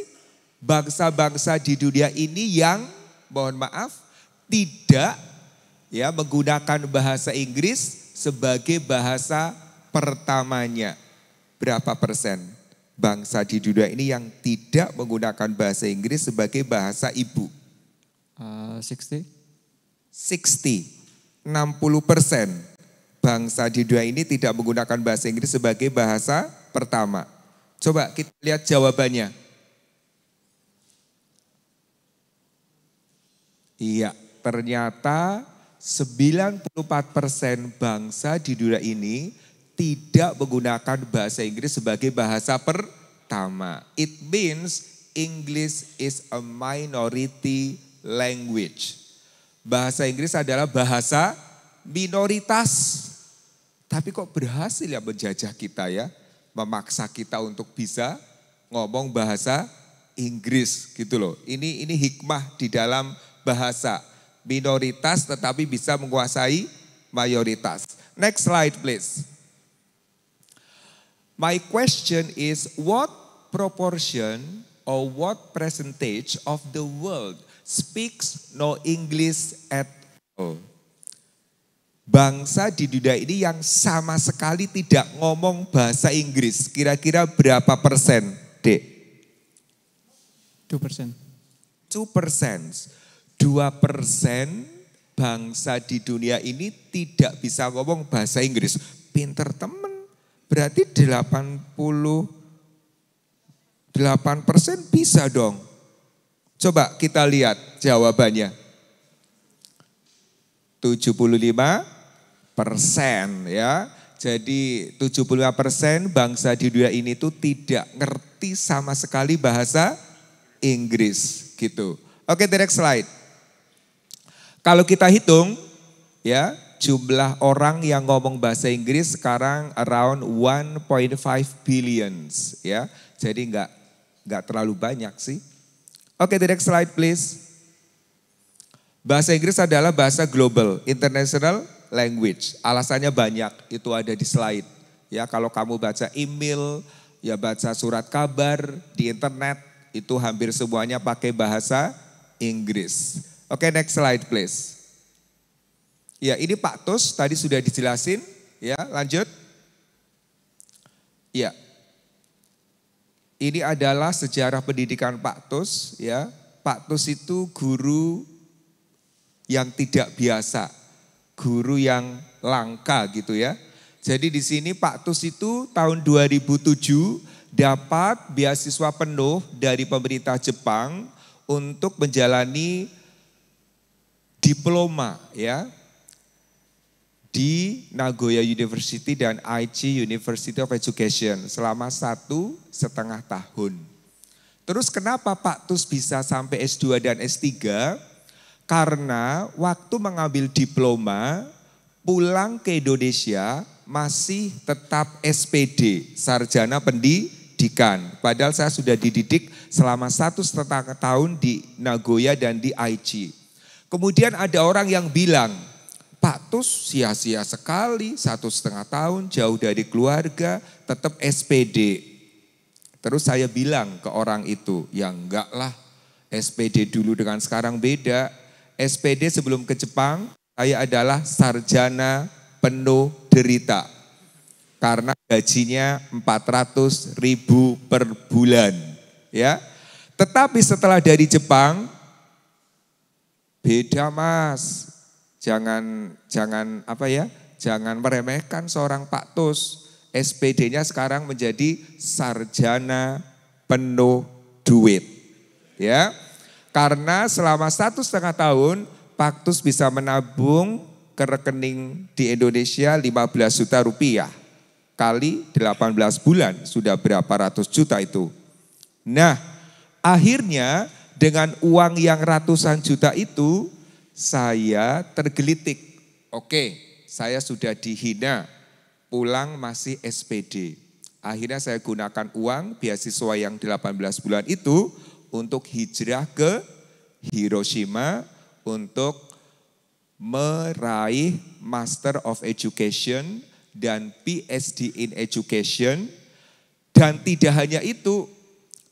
bangsa-bangsa di dunia ini yang mohon maaf, tidak ya menggunakan bahasa Inggris sebagai bahasa pertamanya. Berapa persen bangsa di dunia ini yang tidak menggunakan bahasa Inggris sebagai bahasa ibu? Uh, 60. 60. 60 persen bangsa di dunia ini tidak menggunakan bahasa Inggris sebagai bahasa pertama. Coba kita lihat jawabannya. Iya, ternyata 94% bangsa di dunia ini tidak menggunakan bahasa Inggris sebagai bahasa pertama. It means English is a minority language. Bahasa Inggris adalah bahasa minoritas. Tapi kok berhasil ya menjajah kita ya. Memaksa kita untuk bisa ngomong bahasa Inggris gitu loh. Ini ini hikmah di dalam bahasa. Minoritas tetapi bisa menguasai mayoritas. Next slide please. My question is what proportion or what percentage of the world speaks no English at all? Bangsa di dunia ini yang sama sekali tidak ngomong bahasa Inggris, kira-kira berapa persen, Dek? 2 persen. 2 persen dua persen bangsa di dunia ini tidak bisa ngomong bahasa Inggris. Pinter temen, berarti delapan puluh delapan persen bisa dong. Coba kita lihat jawabannya. 75 persen ya. Jadi 75 persen bangsa di dunia ini tuh tidak ngerti sama sekali bahasa Inggris gitu. Oke, next slide. Kalau kita hitung, ya jumlah orang yang ngomong bahasa Inggris sekarang around 1.5 billions, ya. Jadi nggak nggak terlalu banyak sih. Oke, okay, next slide please. Bahasa Inggris adalah bahasa global, international language. Alasannya banyak, itu ada di slide. Ya, kalau kamu baca email, ya baca surat kabar di internet, itu hampir semuanya pakai bahasa Inggris. Oke, okay, next slide please. Ya, ini Pak Tus tadi sudah dijelasin, ya, lanjut. Ya. Ini adalah sejarah pendidikan Pak Tus, ya. Pak Tus itu guru yang tidak biasa, guru yang langka gitu ya. Jadi di sini Pak Tus itu tahun 2007 dapat beasiswa penuh dari pemerintah Jepang untuk menjalani diploma ya di Nagoya University dan Aichi University of Education selama satu setengah tahun. Terus kenapa Pak Tus bisa sampai S2 dan S3? Karena waktu mengambil diploma, pulang ke Indonesia masih tetap SPD, Sarjana Pendidikan. Padahal saya sudah dididik selama satu setengah tahun di Nagoya dan di Aichi. Kemudian ada orang yang bilang, Pak Tus sia-sia sekali, satu setengah tahun jauh dari keluarga, tetap SPD. Terus saya bilang ke orang itu, ya enggak lah, SPD dulu dengan sekarang beda. SPD sebelum ke Jepang, saya adalah sarjana penuh derita. Karena gajinya 400 ribu per bulan. ya. Tetapi setelah dari Jepang, Beda mas, jangan jangan apa ya, jangan meremehkan seorang Pak Tus. SPD-nya sekarang menjadi sarjana penuh duit. Ya, karena selama satu setengah tahun Pak Tus bisa menabung ke rekening di Indonesia 15 juta rupiah kali 18 bulan sudah berapa ratus juta itu. Nah, akhirnya dengan uang yang ratusan juta itu, saya tergelitik. Oke, saya sudah dihina, pulang masih SPD. Akhirnya saya gunakan uang beasiswa yang 18 bulan itu untuk hijrah ke Hiroshima untuk meraih Master of Education dan PhD in Education. Dan tidak hanya itu,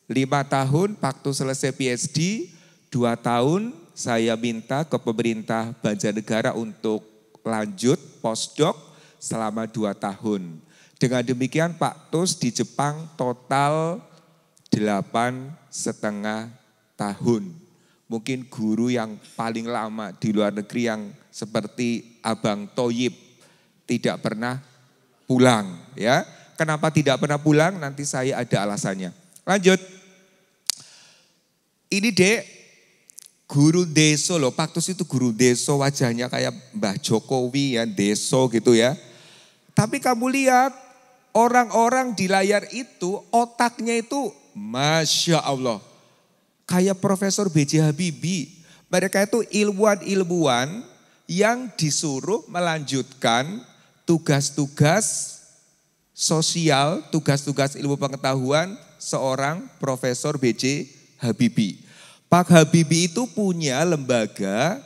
Lima tahun waktu selesai PhD, dua tahun saya minta ke pemerintah Banjarnegara untuk lanjut postdoc selama dua tahun. Dengan demikian Pak Tus di Jepang total delapan setengah tahun. Mungkin guru yang paling lama di luar negeri yang seperti Abang Toyib tidak pernah pulang ya. Kenapa tidak pernah pulang? Nanti saya ada alasannya. Lanjut. Ini dek, guru deso loh. Paktus itu guru deso, wajahnya kayak Mbah Jokowi ya, deso gitu ya. Tapi kamu lihat, orang-orang di layar itu, otaknya itu Masya Allah. Kayak Profesor B.J. Habibie. Mereka itu ilmuwan-ilmuwan yang disuruh melanjutkan tugas-tugas sosial, tugas-tugas ilmu pengetahuan seorang Profesor B.J. Habibie. Pak Habibie itu punya lembaga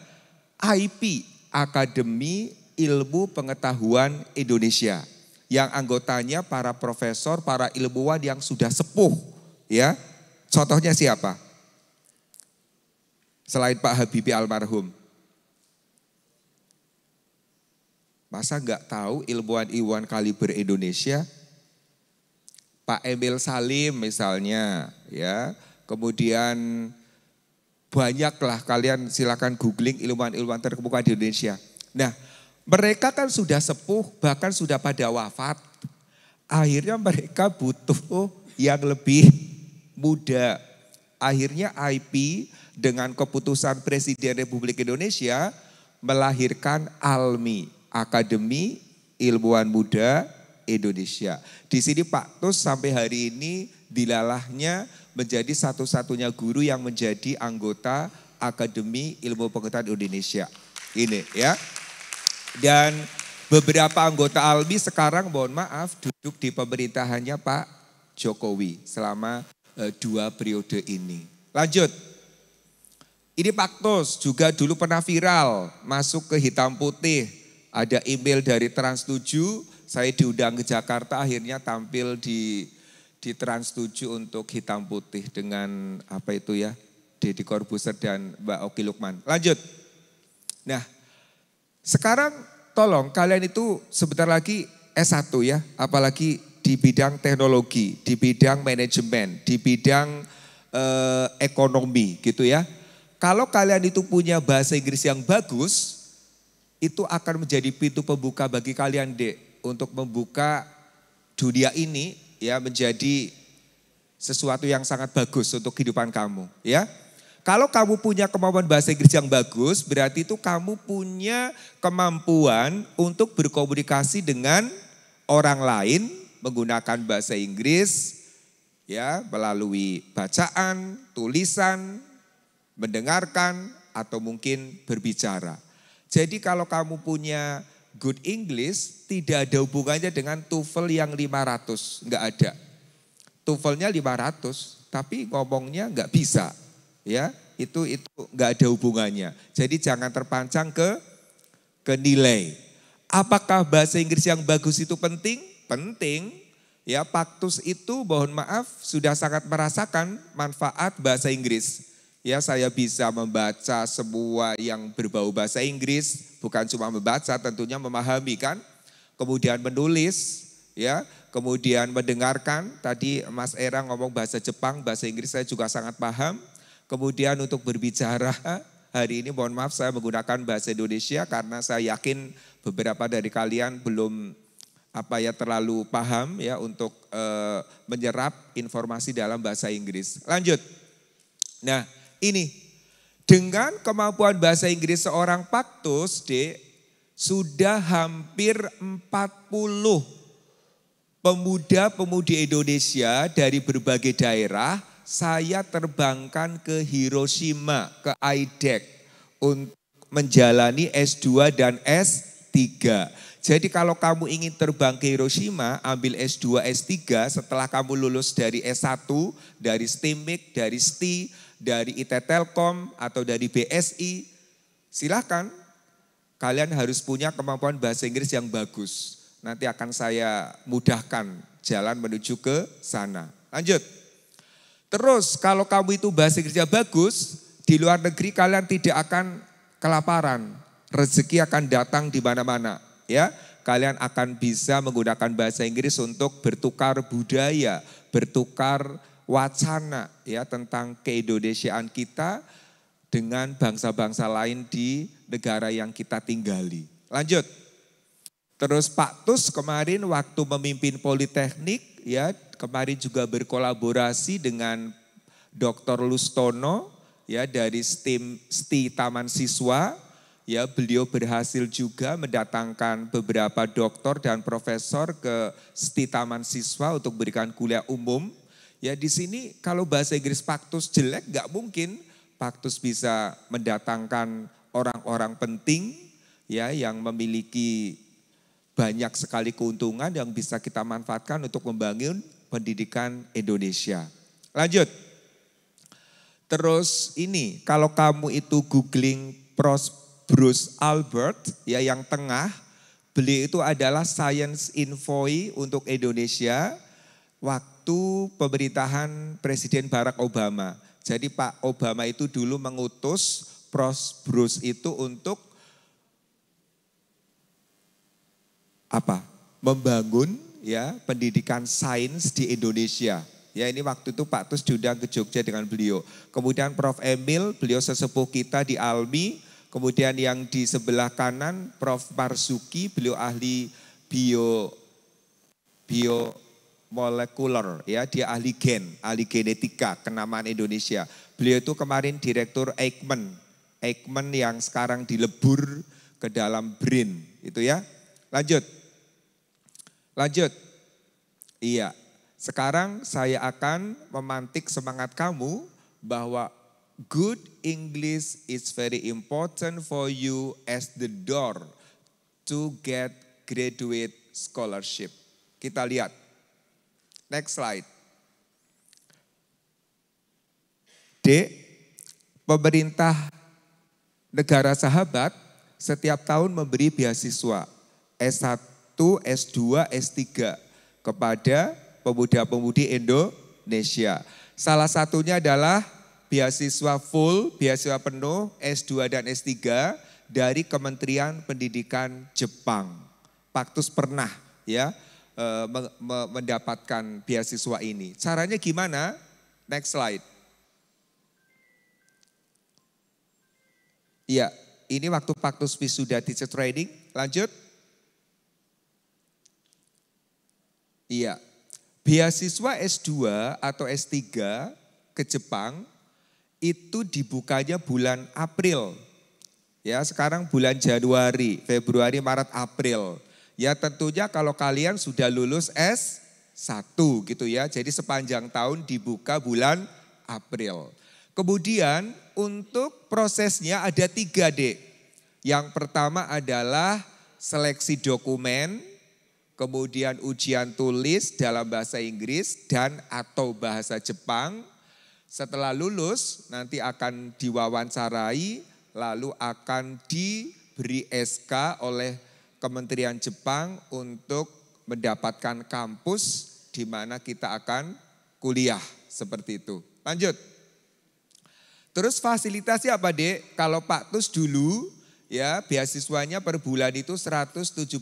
IP, Akademi Ilmu Pengetahuan Indonesia. Yang anggotanya para profesor, para ilmuwan yang sudah sepuh. ya. Contohnya siapa? Selain Pak Habibie almarhum. Masa nggak tahu ilmuwan-ilmuwan kaliber Indonesia? Pak Emil Salim misalnya, ya Kemudian banyaklah kalian silakan googling ilmuwan-ilmuwan terkemuka di Indonesia. Nah, mereka kan sudah sepuh, bahkan sudah pada wafat. Akhirnya mereka butuh yang lebih muda. Akhirnya IP dengan keputusan Presiden Republik Indonesia melahirkan ALMI, Akademi Ilmuwan Muda Indonesia. Di sini Pak Tus sampai hari ini dilalahnya menjadi satu-satunya guru yang menjadi anggota Akademi Ilmu Pengetahuan Indonesia. Ini ya. Dan beberapa anggota Albi sekarang mohon maaf duduk di pemerintahannya Pak Jokowi selama e, dua periode ini. Lanjut. Ini Pak Tos juga dulu pernah viral masuk ke hitam putih. Ada email dari Trans7, saya diundang ke Jakarta akhirnya tampil di di Trans 7 untuk hitam putih dengan apa itu ya Deddy Corbuzier dan Mbak Oki Lukman. Lanjut. Nah, sekarang tolong kalian itu sebentar lagi S1 ya, apalagi di bidang teknologi, di bidang manajemen, di bidang eh, ekonomi gitu ya. Kalau kalian itu punya bahasa Inggris yang bagus, itu akan menjadi pintu pembuka bagi kalian dek untuk membuka dunia ini ya menjadi sesuatu yang sangat bagus untuk kehidupan kamu, ya. Kalau kamu punya kemampuan bahasa Inggris yang bagus, berarti itu kamu punya kemampuan untuk berkomunikasi dengan orang lain menggunakan bahasa Inggris ya, melalui bacaan, tulisan, mendengarkan atau mungkin berbicara. Jadi kalau kamu punya good English tidak ada hubungannya dengan TOEFL yang 500, nggak ada. TOEFL-nya 500, tapi ngomongnya nggak bisa, ya itu itu nggak ada hubungannya. Jadi jangan terpancang ke ke nilai. Apakah bahasa Inggris yang bagus itu penting? Penting. Ya, Paktus itu mohon maaf sudah sangat merasakan manfaat bahasa Inggris. Ya saya bisa membaca semua yang berbau bahasa Inggris, bukan cuma membaca tentunya memahami kan. Kemudian menulis, ya, kemudian mendengarkan. Tadi Mas Era ngomong bahasa Jepang, bahasa Inggris saya juga sangat paham. Kemudian untuk berbicara, [laughs] hari ini mohon maaf saya menggunakan bahasa Indonesia karena saya yakin beberapa dari kalian belum apa ya terlalu paham ya untuk e, menyerap informasi dalam bahasa Inggris. Lanjut. Nah, ini, dengan kemampuan bahasa Inggris seorang paktus, D sudah hampir 40 pemuda-pemudi Indonesia dari berbagai daerah saya terbangkan ke Hiroshima, ke IDEC untuk menjalani S2 dan S3. Jadi kalau kamu ingin terbang ke Hiroshima, ambil S2, S3 setelah kamu lulus dari S1, dari STIMIC, dari STI, dari IT Telkom atau dari BSI, silahkan. Kalian harus punya kemampuan bahasa Inggris yang bagus. Nanti akan saya mudahkan jalan menuju ke sana. Lanjut. Terus kalau kamu itu bahasa Inggrisnya bagus, di luar negeri kalian tidak akan kelaparan. Rezeki akan datang di mana-mana, ya kalian akan bisa menggunakan bahasa Inggris untuk bertukar budaya, bertukar wacana ya tentang keindonesiaan kita dengan bangsa-bangsa lain di negara yang kita tinggali. Lanjut. Terus Pak Tus kemarin waktu memimpin Politeknik ya kemarin juga berkolaborasi dengan Dr. Lustono ya dari STIM STI Taman Siswa ya beliau berhasil juga mendatangkan beberapa dokter dan profesor ke STI Taman Siswa untuk berikan kuliah umum Ya di sini kalau bahasa Inggris paktus jelek nggak mungkin paktus bisa mendatangkan orang-orang penting ya yang memiliki banyak sekali keuntungan yang bisa kita manfaatkan untuk membangun pendidikan Indonesia. Lanjut. Terus ini kalau kamu itu googling Pros Bruce Albert ya yang tengah, beli itu adalah science envoy untuk Indonesia waktu pemerintahan Presiden Barack Obama. Jadi Pak Obama itu dulu mengutus Pros Bruce itu untuk apa? Membangun ya pendidikan sains di Indonesia. Ya ini waktu itu Pak Tus diundang ke Jogja dengan beliau. Kemudian Prof. Emil, beliau sesepuh kita di Almi. Kemudian yang di sebelah kanan Prof. Marzuki, beliau ahli bio bio molekuler ya dia ahli gen ahli genetika kenamaan Indonesia beliau itu kemarin direktur Eichmann Eichmann yang sekarang dilebur ke dalam BRIN itu ya lanjut lanjut iya sekarang saya akan memantik semangat kamu bahwa good English is very important for you as the door to get graduate scholarship kita lihat Next slide. D. Pemerintah negara sahabat setiap tahun memberi beasiswa S1, S2, S3 kepada pemuda-pemudi Indonesia. Salah satunya adalah beasiswa full, beasiswa penuh S2 dan S3 dari Kementerian Pendidikan Jepang. Paktus pernah ya Eh, mendapatkan beasiswa ini. Caranya gimana? Next slide. Iya, ini waktu Paktus Wisuda Teacher Training. Lanjut. Iya. Beasiswa S2 atau S3 ke Jepang itu dibukanya bulan April. Ya, sekarang bulan Januari, Februari, Maret, April. Ya tentunya kalau kalian sudah lulus S1 gitu ya. Jadi sepanjang tahun dibuka bulan April. Kemudian untuk prosesnya ada tiga D. Yang pertama adalah seleksi dokumen, kemudian ujian tulis dalam bahasa Inggris dan atau bahasa Jepang. Setelah lulus nanti akan diwawancarai lalu akan diberi SK oleh Kementerian Jepang untuk mendapatkan kampus di mana kita akan kuliah seperti itu. Lanjut. Terus fasilitasnya apa, Dek? Kalau Pak Tus dulu ya beasiswanya per bulan itu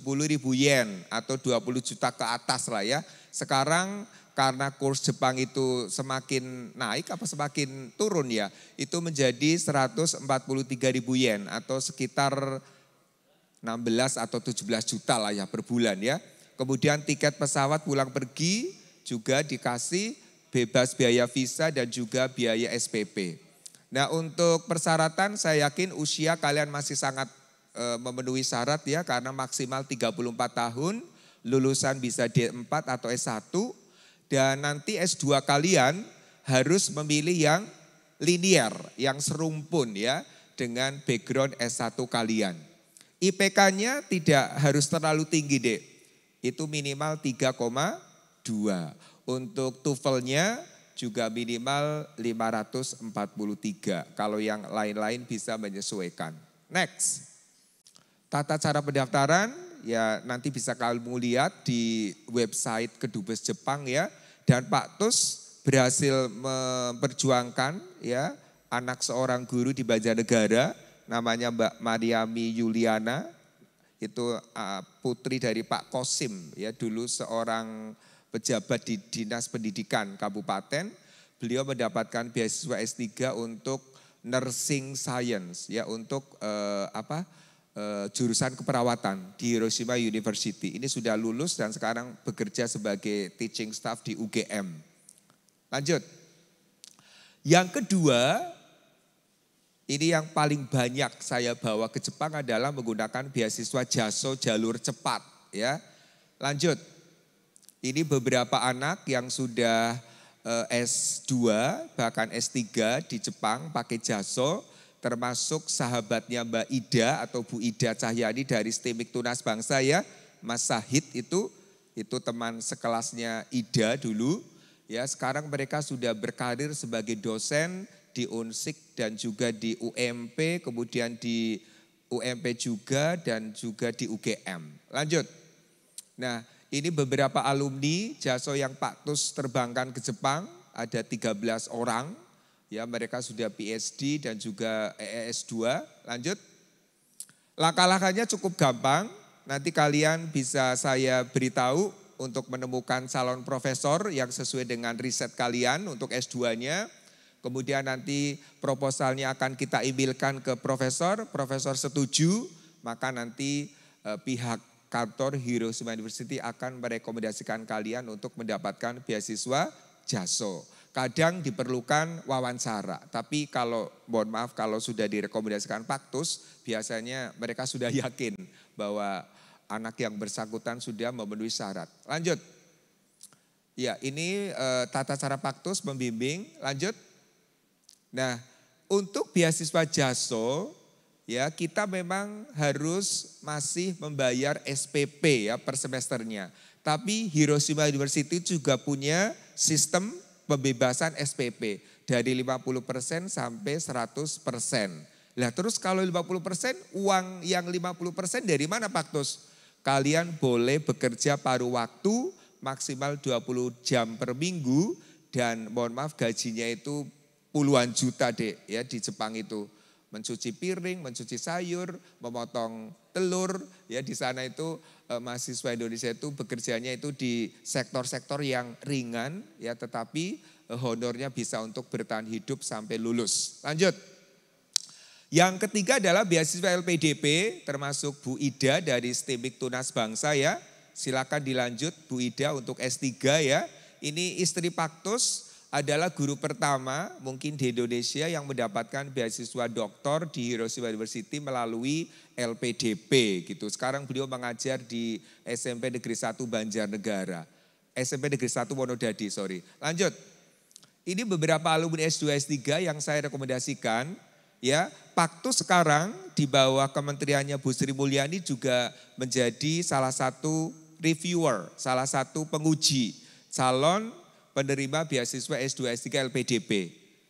puluh ribu yen atau 20 juta ke atas lah ya. Sekarang karena kurs Jepang itu semakin naik apa semakin turun ya, itu menjadi tiga ribu yen atau sekitar 16 atau 17 juta lah ya per bulan ya. Kemudian tiket pesawat pulang pergi juga dikasih bebas biaya visa dan juga biaya SPP. Nah untuk persyaratan saya yakin usia kalian masih sangat e, memenuhi syarat ya karena maksimal 34 tahun, lulusan bisa D4 atau S1 dan nanti S2 kalian harus memilih yang linear yang serumpun ya dengan background S1 kalian. IPK-nya tidak harus terlalu tinggi, Dek. Itu minimal 3,2. Untuk tuvelnya juga minimal 543. Kalau yang lain-lain bisa menyesuaikan. Next. Tata cara pendaftaran ya nanti bisa kamu lihat di website Kedubes Jepang ya. Dan Pak Tus berhasil memperjuangkan ya anak seorang guru di Banjarnegara namanya Mbak Mariami Yuliana itu putri dari Pak Kosim ya dulu seorang pejabat di Dinas Pendidikan Kabupaten. Beliau mendapatkan beasiswa S3 untuk nursing science ya untuk eh, apa? eh, jurusan keperawatan di Hiroshima University. Ini sudah lulus dan sekarang bekerja sebagai teaching staff di UGM. Lanjut. Yang kedua, ini yang paling banyak saya bawa ke Jepang adalah menggunakan beasiswa jaso jalur cepat ya. Lanjut. Ini beberapa anak yang sudah eh, S2 bahkan S3 di Jepang pakai jaso termasuk sahabatnya Mbak Ida atau Bu Ida Cahyani dari Stemik Tunas Bangsa ya. Mas Sahid itu itu teman sekelasnya Ida dulu ya sekarang mereka sudah berkarir sebagai dosen di UNSIK dan juga di UMP, kemudian di UMP juga dan juga di UGM. Lanjut. Nah, ini beberapa alumni Jaso yang Paktus terbangkan ke Jepang, ada 13 orang. Ya, mereka sudah PhD dan juga e s 2 Lanjut. Langkah-langkahnya cukup gampang. Nanti kalian bisa saya beritahu untuk menemukan calon profesor yang sesuai dengan riset kalian untuk S2-nya Kemudian nanti proposalnya akan kita emailkan ke profesor, profesor setuju, maka nanti eh, pihak kantor Hiroshima University akan merekomendasikan kalian untuk mendapatkan beasiswa jaso. Kadang diperlukan wawancara, tapi kalau mohon maaf kalau sudah direkomendasikan paktus, biasanya mereka sudah [laughs] yakin bahwa anak yang bersangkutan sudah memenuhi syarat. Lanjut. Ya, ini e, tata cara paktus membimbing. Lanjut. Nah, untuk beasiswa JASO ya kita memang harus masih membayar SPP ya per semesternya. Tapi Hiroshima University juga punya sistem pembebasan SPP dari 50% sampai 100%. Nah, terus kalau 50% uang yang 50% dari mana Pak Paktus? Kalian boleh bekerja paruh waktu maksimal 20 jam per minggu dan mohon maaf gajinya itu puluhan juta dek ya di Jepang itu mencuci piring, mencuci sayur, memotong telur ya di sana itu eh, mahasiswa Indonesia itu bekerjanya itu di sektor-sektor yang ringan ya tetapi eh, honornya bisa untuk bertahan hidup sampai lulus. Lanjut. Yang ketiga adalah beasiswa LPDP termasuk Bu Ida dari Stemik Tunas Bangsa ya. Silakan dilanjut Bu Ida untuk S3 ya. Ini istri Paktus adalah guru pertama mungkin di Indonesia yang mendapatkan beasiswa doktor di Hiroshima University melalui LPDP gitu. Sekarang beliau mengajar di SMP Negeri 1 Banjarnegara. SMP Negeri 1 Wonodadi, sorry. Lanjut. Ini beberapa alumni S2, S3 yang saya rekomendasikan. Ya, Paktu sekarang di bawah kementeriannya Bu Sri Mulyani juga menjadi salah satu reviewer, salah satu penguji calon penerima beasiswa S2, S3, LPDP.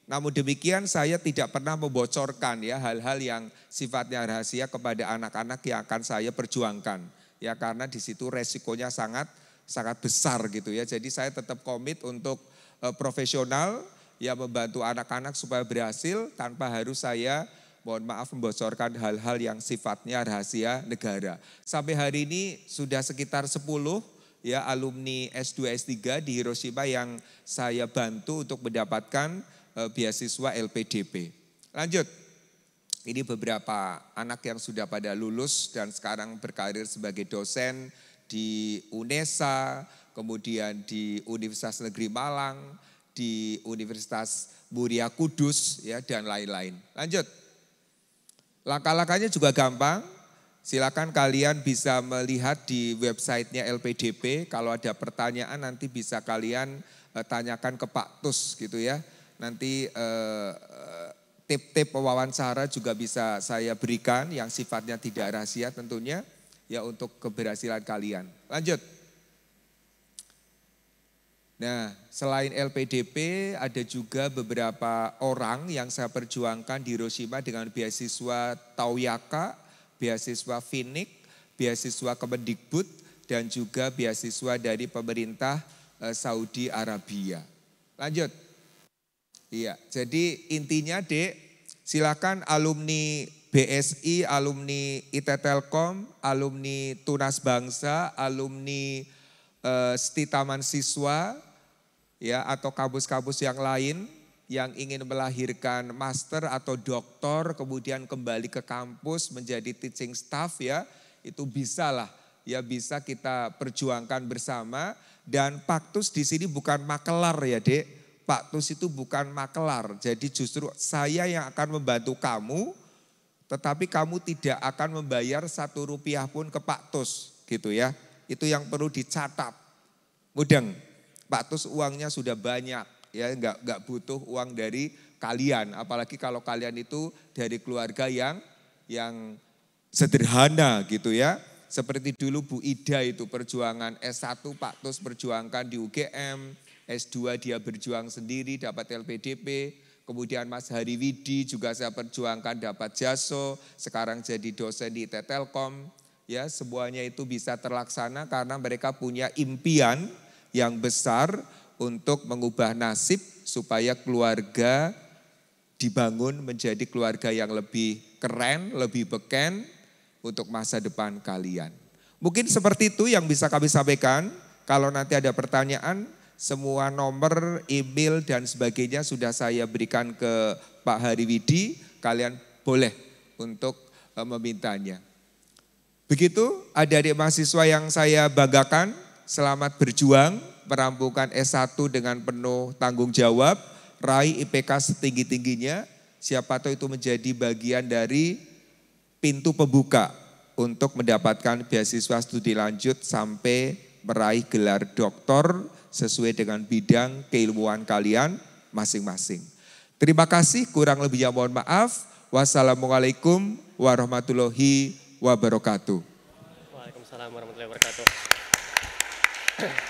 Namun demikian saya tidak pernah membocorkan ya hal-hal yang sifatnya rahasia kepada anak-anak yang akan saya perjuangkan. Ya karena di situ resikonya sangat sangat besar gitu ya. Jadi saya tetap komit untuk uh, profesional ya membantu anak-anak supaya berhasil tanpa harus saya mohon maaf membocorkan hal-hal yang sifatnya rahasia negara. Sampai hari ini sudah sekitar 10 ya alumni S2 S3 di Hiroshima yang saya bantu untuk mendapatkan eh, beasiswa LPDP. Lanjut. Ini beberapa anak yang sudah pada lulus dan sekarang berkarir sebagai dosen di UNESA, kemudian di Universitas Negeri Malang, di Universitas Muria Kudus ya dan lain-lain. Lanjut. Langkah-langkahnya juga gampang Silakan kalian bisa melihat di websitenya LPDP. Kalau ada pertanyaan nanti bisa kalian eh, tanyakan ke Pak Tus gitu ya. Nanti tip eh, eh, tip-tip wawancara juga bisa saya berikan yang sifatnya tidak rahasia tentunya ya untuk keberhasilan kalian. Lanjut. Nah, selain LPDP ada juga beberapa orang yang saya perjuangkan di Hiroshima dengan beasiswa Tauyaka beasiswa Finik, beasiswa Kemendikbud, dan juga beasiswa dari pemerintah eh, Saudi Arabia. Lanjut. Iya, jadi intinya dek, silakan alumni BSI, alumni IT Telkom, alumni Tunas Bangsa, alumni eh, Seti Siswa, ya atau kampus-kampus yang lain yang ingin melahirkan master atau doktor kemudian kembali ke kampus menjadi teaching staff ya itu bisalah ya bisa kita perjuangkan bersama dan paktus di sini bukan makelar ya Dek paktus itu bukan makelar jadi justru saya yang akan membantu kamu tetapi kamu tidak akan membayar satu rupiah pun ke paktus gitu ya itu yang perlu dicatat mudeng paktus uangnya sudah banyak ya nggak nggak butuh uang dari kalian apalagi kalau kalian itu dari keluarga yang yang sederhana gitu ya seperti dulu Bu Ida itu perjuangan S1 Pak Tus perjuangkan di UGM S2 dia berjuang sendiri dapat LPDP kemudian Mas Hari Widi juga saya perjuangkan dapat jaso sekarang jadi dosen di IT Telkom ya semuanya itu bisa terlaksana karena mereka punya impian yang besar untuk mengubah nasib supaya keluarga dibangun menjadi keluarga yang lebih keren, lebih beken untuk masa depan kalian. Mungkin seperti itu yang bisa kami sampaikan. Kalau nanti ada pertanyaan, semua nomor, email dan sebagainya sudah saya berikan ke Pak Hari Widi, Kalian boleh untuk eh, memintanya. Begitu adik-adik mahasiswa yang saya banggakan, selamat berjuang merampungkan S1 dengan penuh tanggung jawab, raih IPK setinggi-tingginya, siapa tahu itu menjadi bagian dari pintu pembuka untuk mendapatkan beasiswa studi lanjut sampai meraih gelar doktor sesuai dengan bidang keilmuan kalian masing-masing. Terima kasih, kurang lebihnya mohon maaf. Wassalamualaikum warahmatullahi wabarakatuh. Waalaikumsalam warahmatullahi wabarakatuh.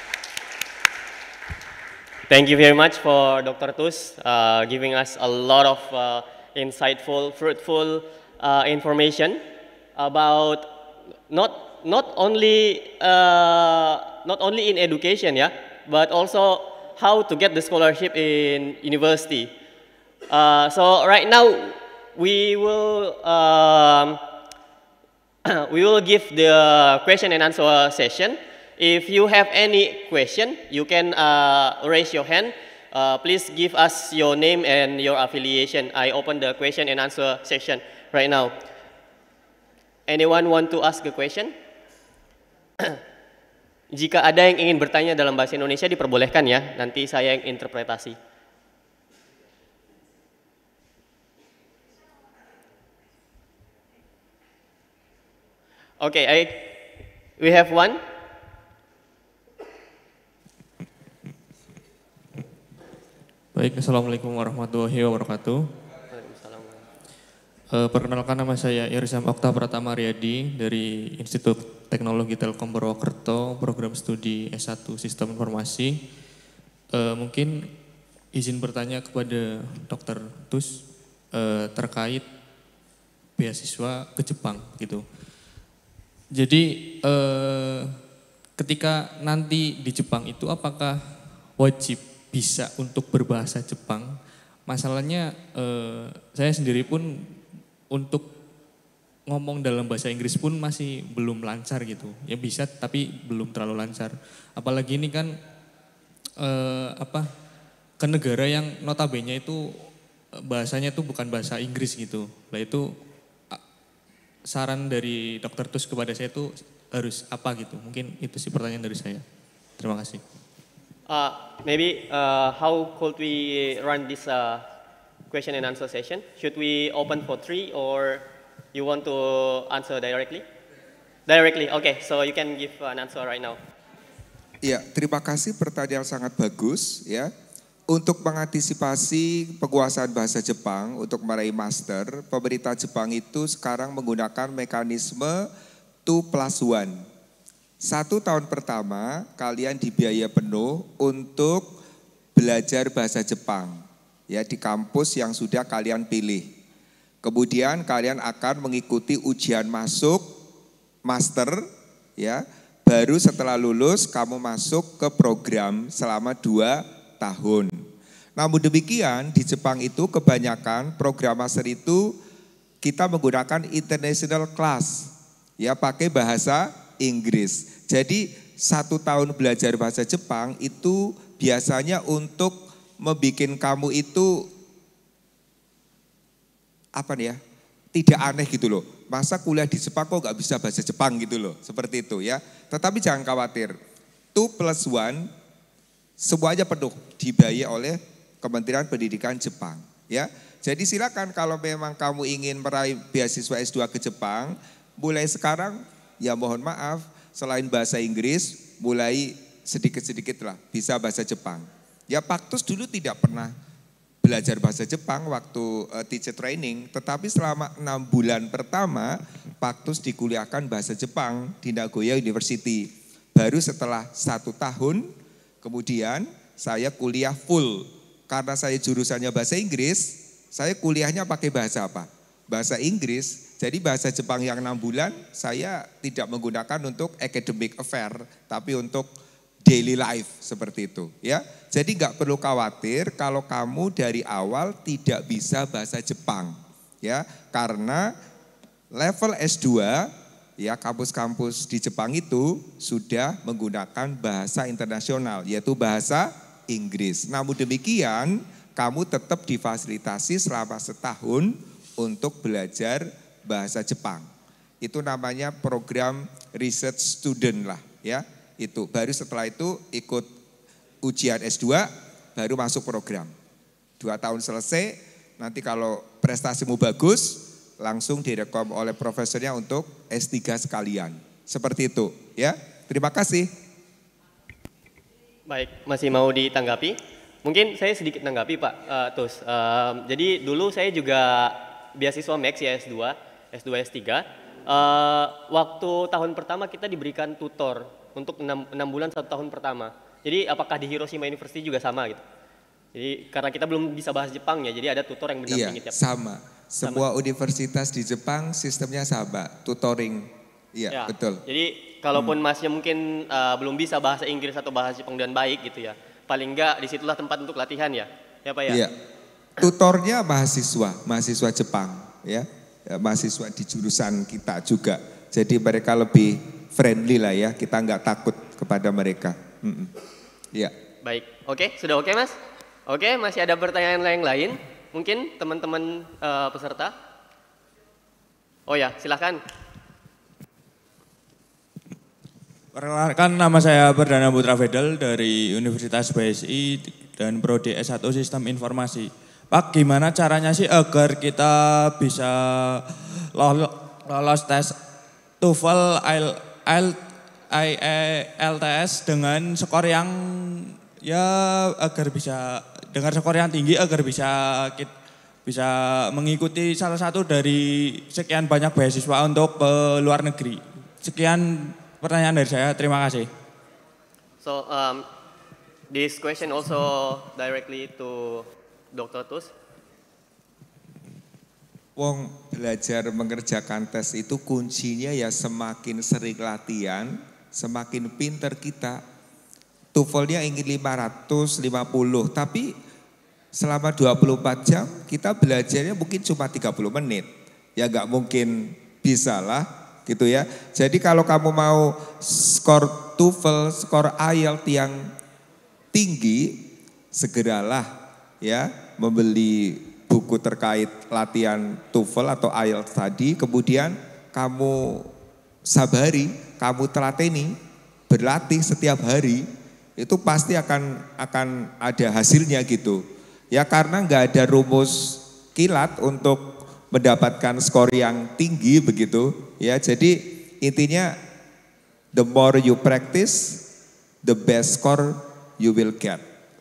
Thank you very much for Dr. Tus uh, giving us a lot of uh, insightful, fruitful uh, information about not not only uh, not only in education, yeah, but also how to get the scholarship in university. Uh, so right now we will um, [coughs] we will give the question and answer session. If you have any question, you can uh, raise your hand. Uh, please give us your name and your affiliation. I open the question and answer section right now. Anyone want to ask a question? [clears throat] Jika ada yang ingin bertanya dalam bahasa Indonesia diperbolehkan ya, nanti saya yang interpretasi. Okay, I, we have one. Baik, Assalamualaikum warahmatullahi wabarakatuh. Uh, perkenalkan nama saya Irsam Okta Pratama Riyadi dari Institut Teknologi Telkom Purwokerto, program studi S1 Sistem Informasi. Uh, mungkin izin bertanya kepada Dr. Tus uh, terkait beasiswa ke Jepang gitu. Jadi ketika nanti di Jepang itu apakah wajib bisa untuk berbahasa Jepang. Masalahnya eh, saya sendiri pun untuk ngomong dalam bahasa Inggris pun masih belum lancar gitu. Ya bisa tapi belum terlalu lancar. Apalagi ini kan eh, apa ke negara yang notabene itu eh, bahasanya itu bukan bahasa Inggris gitu. Lah itu saran dari dokter Tus kepada saya itu harus apa gitu. Mungkin itu sih pertanyaan dari saya. Terima kasih. Uh, maybe uh, how could we run this uh, question and answer session? Should we open for three or you want to answer directly? Directly, okay. So you can give an answer right now. Ya, terima kasih pertanyaan sangat bagus ya. Untuk mengantisipasi penguasaan bahasa Jepang untuk meraih master, pemerintah Jepang itu sekarang menggunakan mekanisme 2 plus 1 satu tahun pertama kalian dibiaya penuh untuk belajar bahasa Jepang ya di kampus yang sudah kalian pilih. Kemudian kalian akan mengikuti ujian masuk master ya. Baru setelah lulus kamu masuk ke program selama dua tahun. Namun demikian di Jepang itu kebanyakan program master itu kita menggunakan international class ya pakai bahasa Inggris. Jadi satu tahun belajar bahasa Jepang itu biasanya untuk membuat kamu itu apa nih ya tidak aneh gitu loh. Masa kuliah di Jepang kok gak bisa bahasa Jepang gitu loh, seperti itu ya. Tetapi jangan khawatir, Two plus one semuanya penuh dibayar oleh Kementerian Pendidikan Jepang ya. Jadi silakan kalau memang kamu ingin meraih beasiswa S2 ke Jepang, mulai sekarang ya mohon maaf, selain bahasa Inggris, mulai sedikit-sedikit lah bisa bahasa Jepang. Ya Paktus dulu tidak pernah belajar bahasa Jepang waktu uh, teacher training, tetapi selama enam bulan pertama Paktus dikuliahkan bahasa Jepang di Nagoya University. Baru setelah satu tahun kemudian saya kuliah full karena saya jurusannya bahasa Inggris, saya kuliahnya pakai bahasa apa? Bahasa Inggris jadi bahasa Jepang yang enam bulan saya tidak menggunakan untuk academic affair, tapi untuk daily life seperti itu. Ya, jadi nggak perlu khawatir kalau kamu dari awal tidak bisa bahasa Jepang, ya, karena level S2 ya kampus-kampus di Jepang itu sudah menggunakan bahasa internasional yaitu bahasa Inggris. Namun demikian kamu tetap difasilitasi selama setahun untuk belajar bahasa Jepang. Itu namanya program research student lah ya. Itu baru setelah itu ikut ujian S2 baru masuk program. Dua tahun selesai, nanti kalau prestasimu bagus langsung direkom oleh profesornya untuk S3 sekalian. Seperti itu ya. Terima kasih. Baik, masih mau ditanggapi? Mungkin saya sedikit tanggapi Pak uh, eh, Tus. Uh, jadi dulu saya juga beasiswa Max ya S2 S2 S3 uh, waktu tahun pertama kita diberikan tutor untuk enam bulan satu tahun pertama jadi apakah di Hiroshima University juga sama gitu jadi karena kita belum bisa bahas Jepang ya jadi ada tutor yang iya, mendampingi iya, tiap sama Semua sama. universitas di Jepang sistemnya sama tutoring iya ya, betul jadi kalaupun hmm. masnya mungkin uh, belum bisa bahasa Inggris atau bahasa Jepang dengan baik gitu ya paling enggak disitulah tempat untuk latihan ya ya pak ya iya. tutornya mahasiswa mahasiswa Jepang ya Eh, mahasiswa di jurusan kita juga. Jadi mereka lebih friendly lah ya, kita nggak takut kepada mereka. Mm -mm. Ya. Baik, oke, okay. sudah oke okay, mas? Oke, okay, masih ada pertanyaan lain lain? Mungkin teman-teman uh, peserta? Oh ya, silahkan. Perkenalkan nama saya Perdana Putra Fedel dari Universitas BSI dan Prodi S1 Sistem Informasi. Pak gimana caranya sih agar kita bisa lolos tes TOEFL IELTS dengan skor yang ya agar bisa dengan skor yang tinggi agar bisa kita bisa mengikuti salah satu dari sekian banyak beasiswa untuk ke luar negeri. Sekian pertanyaan dari saya. Terima kasih. So um, this question also directly to Dokter Tus? Wong belajar mengerjakan tes itu kuncinya ya semakin sering latihan, semakin pinter kita. Tufelnya ingin 550, tapi selama 24 jam kita belajarnya mungkin cuma 30 menit. Ya nggak mungkin bisa lah gitu ya. Jadi kalau kamu mau skor TOEFL, skor IELTS yang tinggi, segeralah ya membeli buku terkait latihan TOEFL atau IELTS tadi, kemudian kamu sabari, kamu telateni, berlatih setiap hari, itu pasti akan akan ada hasilnya gitu. Ya karena nggak ada rumus kilat untuk mendapatkan skor yang tinggi begitu. Ya jadi intinya the more you practice, the best score you will get.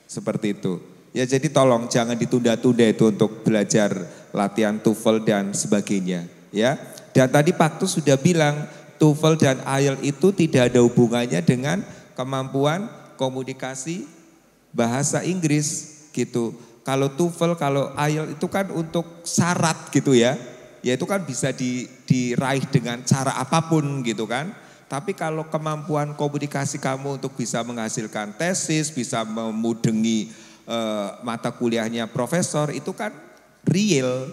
Seperti itu. Ya jadi tolong jangan ditunda-tunda itu untuk belajar latihan TOEFL dan sebagainya. Ya, dan tadi Tuh sudah bilang TOEFL dan IELTS itu tidak ada hubungannya dengan kemampuan komunikasi bahasa Inggris gitu. Kalau TOEFL, kalau IELTS itu kan untuk syarat gitu ya. Ya itu kan bisa di, diraih dengan cara apapun gitu kan. Tapi kalau kemampuan komunikasi kamu untuk bisa menghasilkan tesis, bisa memudengi Eh, mata kuliahnya profesor itu kan real,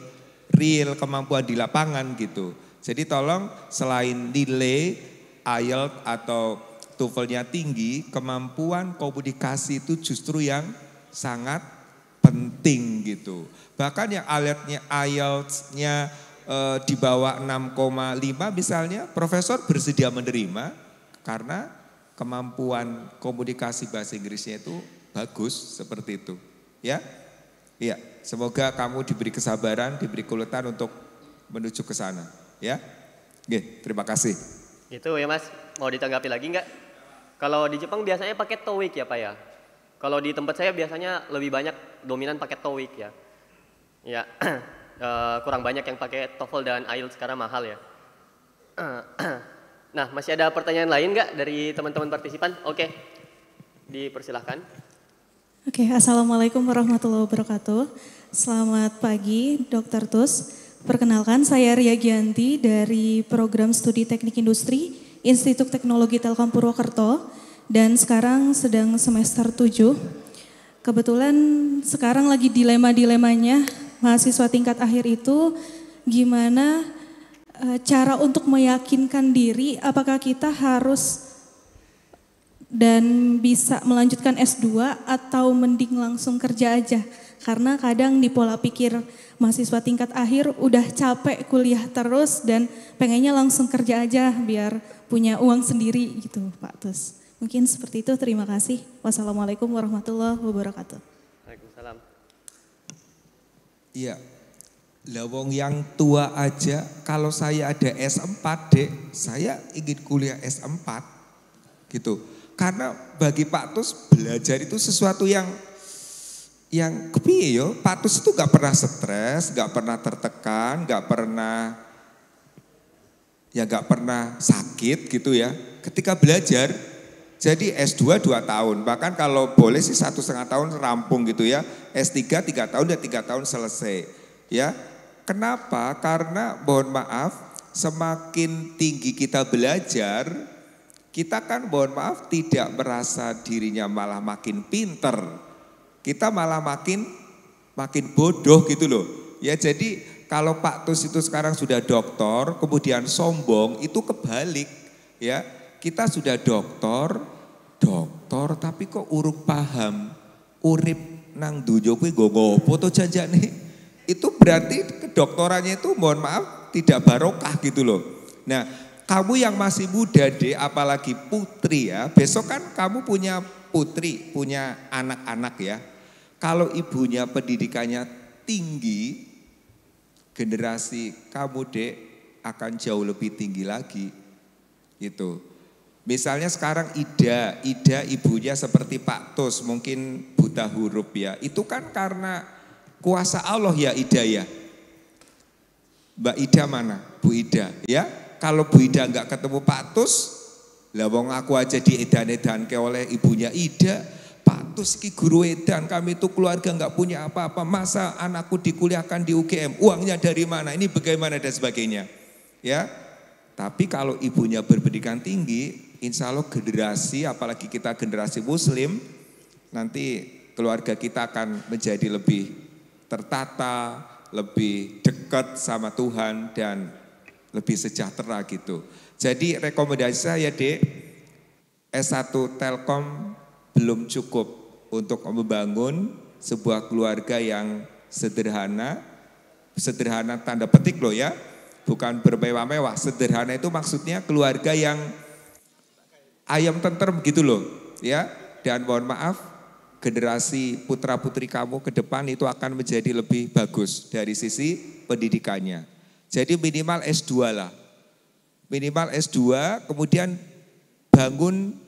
real kemampuan di lapangan gitu. Jadi tolong selain delay, IELTS atau toefl tinggi, kemampuan komunikasi itu justru yang sangat penting gitu. Bahkan yang alertnya IELTS-nya e, di bawah 6,5 misalnya, profesor bersedia menerima karena kemampuan komunikasi bahasa Inggrisnya itu Bagus seperti itu. Ya. Iya, semoga kamu diberi kesabaran, diberi keuletan untuk menuju ke sana, ya. Oke, terima kasih. Itu ya Mas, mau ditanggapi lagi nggak? Kalau di Jepang biasanya pakai towik ya Pak ya? Kalau di tempat saya biasanya lebih banyak dominan pakai towik ya. Ya, [clears throat] eh, kurang banyak yang pakai TOEFL dan IELTS sekarang mahal ya. [clears throat] nah, masih ada pertanyaan lain nggak dari teman-teman partisipan? Oke, dipersilahkan. Oke, okay, Assalamualaikum warahmatullahi wabarakatuh. Selamat pagi, Dr. Tus. Perkenalkan, saya Ria Gianti dari Program Studi Teknik Industri Institut Teknologi Telkom Purwokerto dan sekarang sedang semester 7. Kebetulan sekarang lagi dilema-dilemanya mahasiswa tingkat akhir itu gimana eh, cara untuk meyakinkan diri apakah kita harus dan bisa melanjutkan S2 atau mending langsung kerja aja. Karena kadang di pola pikir mahasiswa tingkat akhir udah capek kuliah terus dan pengennya langsung kerja aja biar punya uang sendiri gitu Pak Tus. Mungkin seperti itu, terima kasih. Wassalamualaikum warahmatullahi wabarakatuh. Waalaikumsalam. Iya, lawong yang tua aja kalau saya ada S4 dek, saya ingin kuliah S4 gitu. Karena bagi Pak Tus belajar itu sesuatu yang yang kepiye yo. Pak Tus itu gak pernah stres, gak pernah tertekan, gak pernah ya gak pernah sakit gitu ya. Ketika belajar jadi S2 dua tahun, bahkan kalau boleh sih satu setengah tahun rampung gitu ya. S3 tiga tahun dan 3 tahun selesai. Ya, Kenapa? Karena mohon maaf, semakin tinggi kita belajar, kita kan mohon maaf tidak merasa dirinya malah makin pinter. Kita malah makin makin bodoh gitu loh. Ya jadi kalau Pak Tus itu sekarang sudah doktor, kemudian sombong, itu kebalik ya. Kita sudah doktor, doktor tapi kok uruk paham, urip nang dujo kue gogo ngopo to nih. Itu berarti kedoktorannya itu mohon maaf tidak barokah gitu loh. Nah, kamu yang masih muda deh, apalagi putri ya. Besok kan kamu punya putri, punya anak-anak ya. Kalau ibunya pendidikannya tinggi, generasi kamu dek akan jauh lebih tinggi lagi. Itu. Misalnya sekarang Ida, Ida ibunya seperti Pak Tos mungkin buta huruf ya. Itu kan karena kuasa Allah ya Ida ya. Mbak Ida mana? Bu Ida ya kalau Bu Ida nggak ketemu Pak Tus, lah wong aku aja diedan-edan ke oleh ibunya Ida, Pak Tus ki guru edan, kami itu keluarga nggak punya apa-apa, masa anakku dikuliahkan di UGM, uangnya dari mana, ini bagaimana dan sebagainya. Ya, tapi kalau ibunya berpendidikan tinggi, insya Allah generasi, apalagi kita generasi muslim, nanti keluarga kita akan menjadi lebih tertata, lebih dekat sama Tuhan dan lebih sejahtera gitu. Jadi rekomendasi saya Dek, S1 Telkom belum cukup untuk membangun sebuah keluarga yang sederhana, sederhana tanda petik loh ya, bukan bermewah-mewah. Sederhana itu maksudnya keluarga yang ayam tentrem gitu loh ya. Dan mohon maaf, generasi putra-putri kamu ke depan itu akan menjadi lebih bagus dari sisi pendidikannya. Jadi minimal S2 lah. Minimal S2, kemudian bangun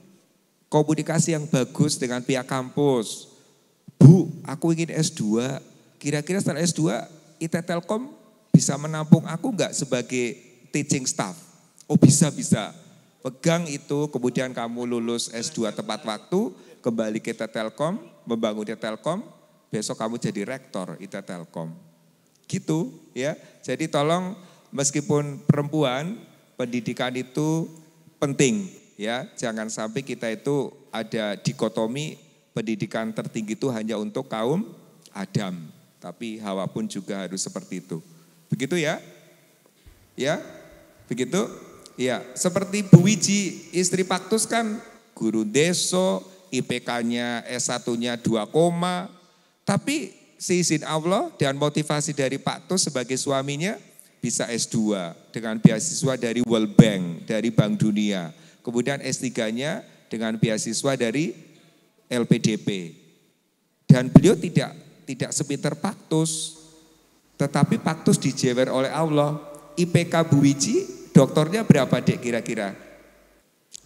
komunikasi yang bagus dengan pihak kampus. Bu, aku ingin S2. Kira-kira setelah S2, IT Telkom bisa menampung aku enggak sebagai teaching staff? Oh bisa-bisa. Pegang itu, kemudian kamu lulus S2 tepat waktu, kembali ke IT Telkom, membangun IT Telkom, besok kamu jadi rektor IT Telkom. Gitu ya. Jadi tolong meskipun perempuan pendidikan itu penting ya. Jangan sampai kita itu ada dikotomi pendidikan tertinggi itu hanya untuk kaum Adam, tapi Hawa pun juga harus seperti itu. Begitu ya? Ya? Begitu? Ya, seperti Bu Wiji, istri Paktus kan guru deso, IPK-nya S1-nya 2, tapi seizin Allah dan motivasi dari Pak Tos sebagai suaminya bisa S2 dengan beasiswa dari World Bank, dari Bank Dunia. Kemudian S3-nya dengan beasiswa dari LPDP. Dan beliau tidak tidak sepinter Paktus, tetapi Paktus dijewer oleh Allah. IPK Bu Wiji, doktornya berapa dek kira-kira?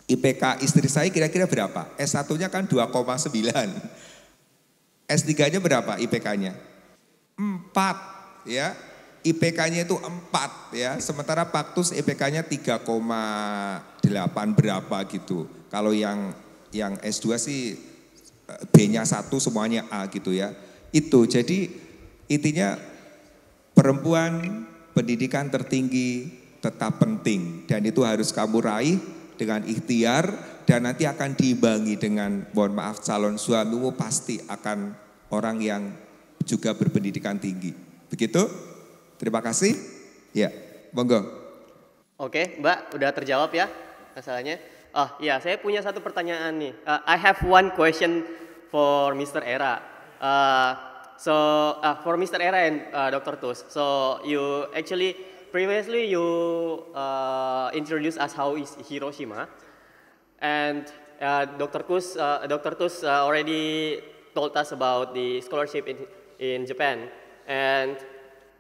IPK istri saya kira-kira berapa? S1-nya kan 2,9. S3-nya berapa IPK-nya? 4 ya. IPK-nya itu 4 ya. Sementara Paktus IPK-nya 3,8 berapa gitu. Kalau yang yang S2 sih eh, B-nya 1 semuanya A gitu ya. Itu jadi intinya perempuan pendidikan tertinggi tetap penting dan itu harus kamu raih dengan ikhtiar dan nanti akan diimbangi dengan mohon maaf calon suamimu pasti akan orang yang juga berpendidikan tinggi. Begitu? Terima kasih. Ya, monggo. Oke, Mbak udah terjawab ya masalahnya. Oh iya, saya punya satu pertanyaan nih. Uh, I have one question for Mr. Era. Uh, so uh, for Mr. Era and uh, Dr. Tus. So you actually previously you uh, introduced us how is Hiroshima, and uh, Dr. Kus, uh, Dr. Kus uh, already told us about the scholarship in, in Japan. And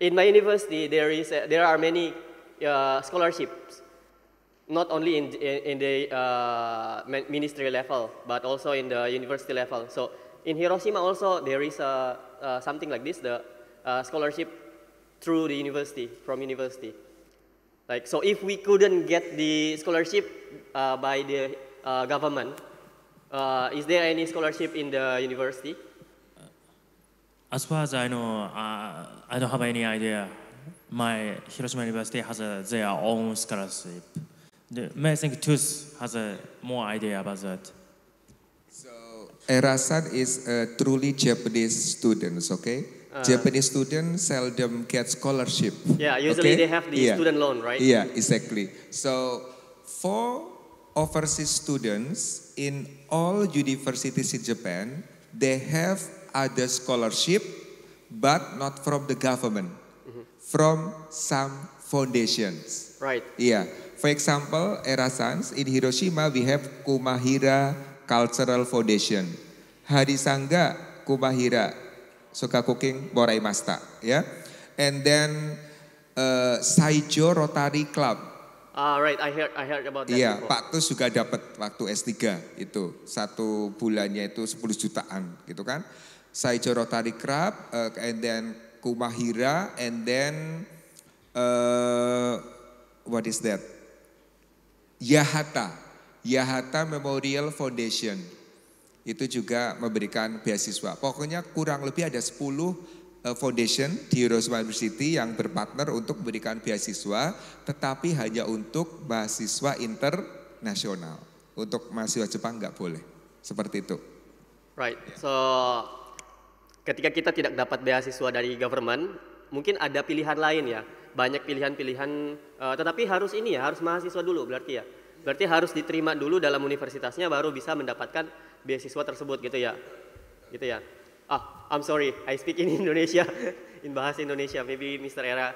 in my university, there, is there are many uh, scholarships, not only in, in, in the uh, ministry level, but also in the university level. So in Hiroshima also, there is a, something like this, the scholarship through the university, from university. Like, so if we couldn't get the scholarship uh, by the uh, government, uh, is there any scholarship in the university? Uh, as far as I know, uh, I don't have any idea. My Hiroshima University has a, their own scholarship. The, I think TUS has a more idea about that. So, Erasan is a truly Japanese students, okay? Ah. Japanese students seldom get scholarship. Yeah, usually okay? they have the yeah. student loan, right? Yeah, exactly. So for overseas students in all universities in Japan, they have other scholarship, but not from the government, mm -hmm. from some foundations. Right. Yeah. For example, Erasans in Hiroshima, we have Kumahira Cultural Foundation. Hari Sangga Kumahira suka cooking Borai masta ya. Yeah? And then uh, Saijo Rotary Club. Uh, right, I heard, I heard about that. Iya, yeah, Pak Tus juga dapat waktu S3 itu satu bulannya itu 10 jutaan gitu kan. Saijo Rotary Club, uh, and then Kumahira, and then uh, what is that? Yahata, Yahata Memorial Foundation itu juga memberikan beasiswa. Pokoknya kurang lebih ada 10 e, foundation di Hiroshima University yang berpartner untuk memberikan beasiswa, tetapi hanya untuk mahasiswa internasional. Untuk mahasiswa Jepang nggak boleh. Seperti itu. Right. So ketika kita tidak dapat beasiswa dari government, mungkin ada pilihan lain ya. Banyak pilihan-pilihan, uh, tetapi harus ini ya, harus mahasiswa dulu berarti ya. Berarti harus diterima dulu dalam universitasnya baru bisa mendapatkan beasiswa tersebut gitu ya gitu ya ah I'm sorry I speak in [laughs] Indonesia in bahasa Indonesia maybe Mr. Era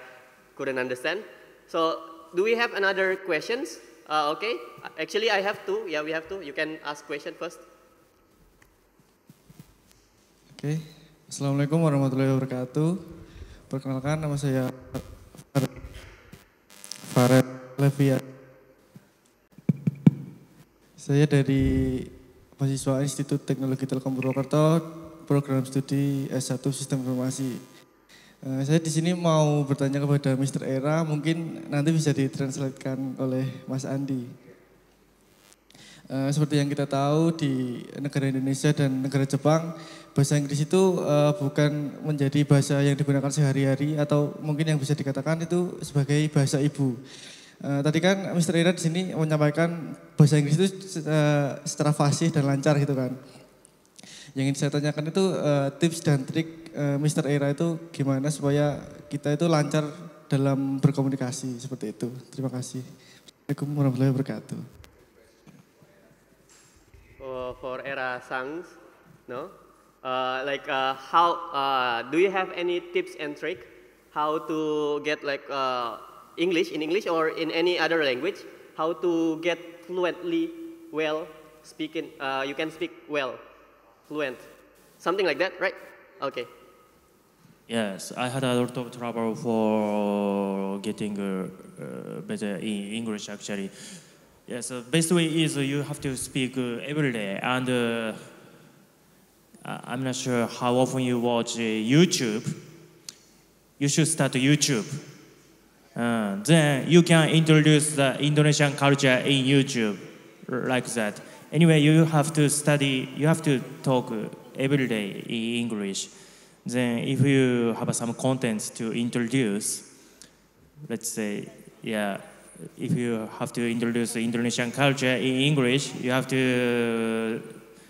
couldn't understand so do we have another questions uh, okay actually I have two yeah we have two you can ask question first Oke, okay. Assalamualaikum warahmatullahi wabarakatuh. Perkenalkan nama saya Farel Levia. Saya dari mahasiswa Institut Teknologi Telkom Purwokerto, program studi S1 Sistem Informasi. Eh, saya di sini mau bertanya kepada Mr. Era, mungkin nanti bisa ditranslatekan oleh Mas Andi. Eh, seperti yang kita tahu di negara Indonesia dan negara Jepang, bahasa Inggris itu eh, bukan menjadi bahasa yang digunakan sehari-hari atau mungkin yang bisa dikatakan itu sebagai bahasa ibu. Eh, tadi kan Mr. Ira di sini menyampaikan bahasa Inggris itu eh, secara fasih dan lancar gitu kan. Yang ingin saya tanyakan itu uh, tips dan trik uh, Mr. Ira itu gimana supaya kita itu lancar dalam berkomunikasi seperti itu. Terima kasih. Assalamualaikum warahmatullahi wabarakatuh. For, for era songs, no? Uh, like uh, how uh, do you have any tips and trick how to get like uh, English, in English or in any other language, how to get fluently well speaking, uh, you can speak well, fluent, something like that, right? Okay. Yes, I had a lot of trouble for getting uh, uh better in English actually. Yes, the uh, best way is you have to speak uh, every day and uh, I'm not sure how often you watch YouTube. You should start YouTube. Uh, then you can introduce the Indonesian culture in YouTube like that. Anyway, you have to study, you have to talk every day in English. Then if you have some contents to introduce, let's say, yeah, if you have to introduce Indonesian culture in English, you have to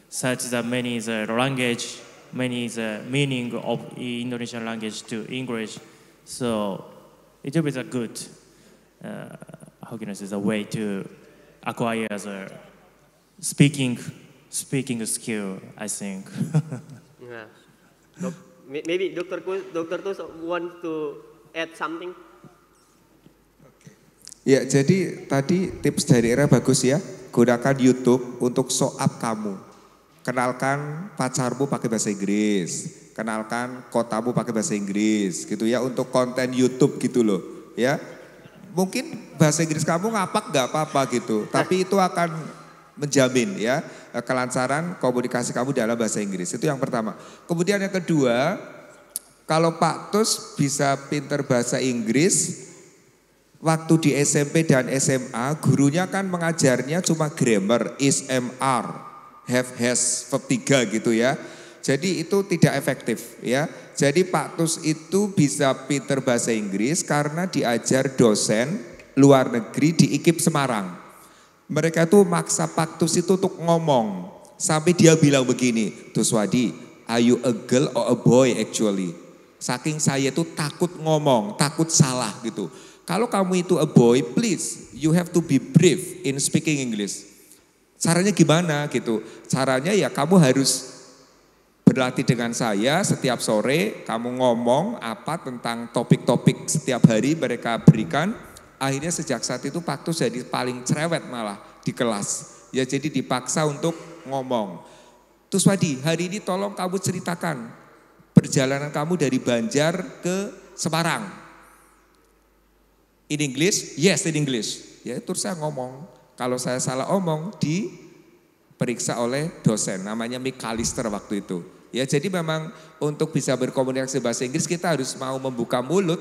search the many the language, many the meaning of Indonesian language to English. So YouTube is a good, uh, how can I say, a way to acquire the speaking speaking skill. I think. [laughs] yeah. maybe Doctor Kus, Doctor Kus want to add something. Ya, jadi tadi tips dari Era bagus ya. Gunakan YouTube untuk show up kamu. Kenalkan pacarmu pakai bahasa Inggris kenalkan kotamu pakai bahasa Inggris gitu ya untuk konten YouTube gitu loh ya mungkin bahasa Inggris kamu ngapak nggak apa-apa gitu tapi itu akan menjamin ya eh, kelancaran komunikasi kamu dalam bahasa Inggris itu yang pertama kemudian yang kedua kalau Pak Tus bisa pinter bahasa Inggris waktu di SMP dan SMA gurunya kan mengajarnya cuma grammar is MR have has verb 3 gitu ya jadi itu tidak efektif ya. Jadi Pak Tus itu bisa pinter bahasa Inggris karena diajar dosen luar negeri di IKIP Semarang. Mereka tuh maksa Pak Tus itu untuk ngomong sampai dia bilang begini, Tuswadi, are you a girl or a boy actually? Saking saya itu takut ngomong, takut salah gitu. Kalau kamu itu a boy, please you have to be brief in speaking English. Caranya gimana gitu? Caranya ya kamu harus berlatih dengan saya setiap sore, kamu ngomong apa tentang topik-topik setiap hari mereka berikan. Akhirnya sejak saat itu Tus jadi paling cerewet malah di kelas. Ya jadi dipaksa untuk ngomong. Tuswadi, hari ini tolong kamu ceritakan perjalanan kamu dari Banjar ke Semarang. In English? Yes, in English. Ya, terus saya ngomong. Kalau saya salah omong, di periksa oleh dosen namanya Mikalister waktu itu. Ya jadi memang untuk bisa berkomunikasi bahasa Inggris kita harus mau membuka mulut,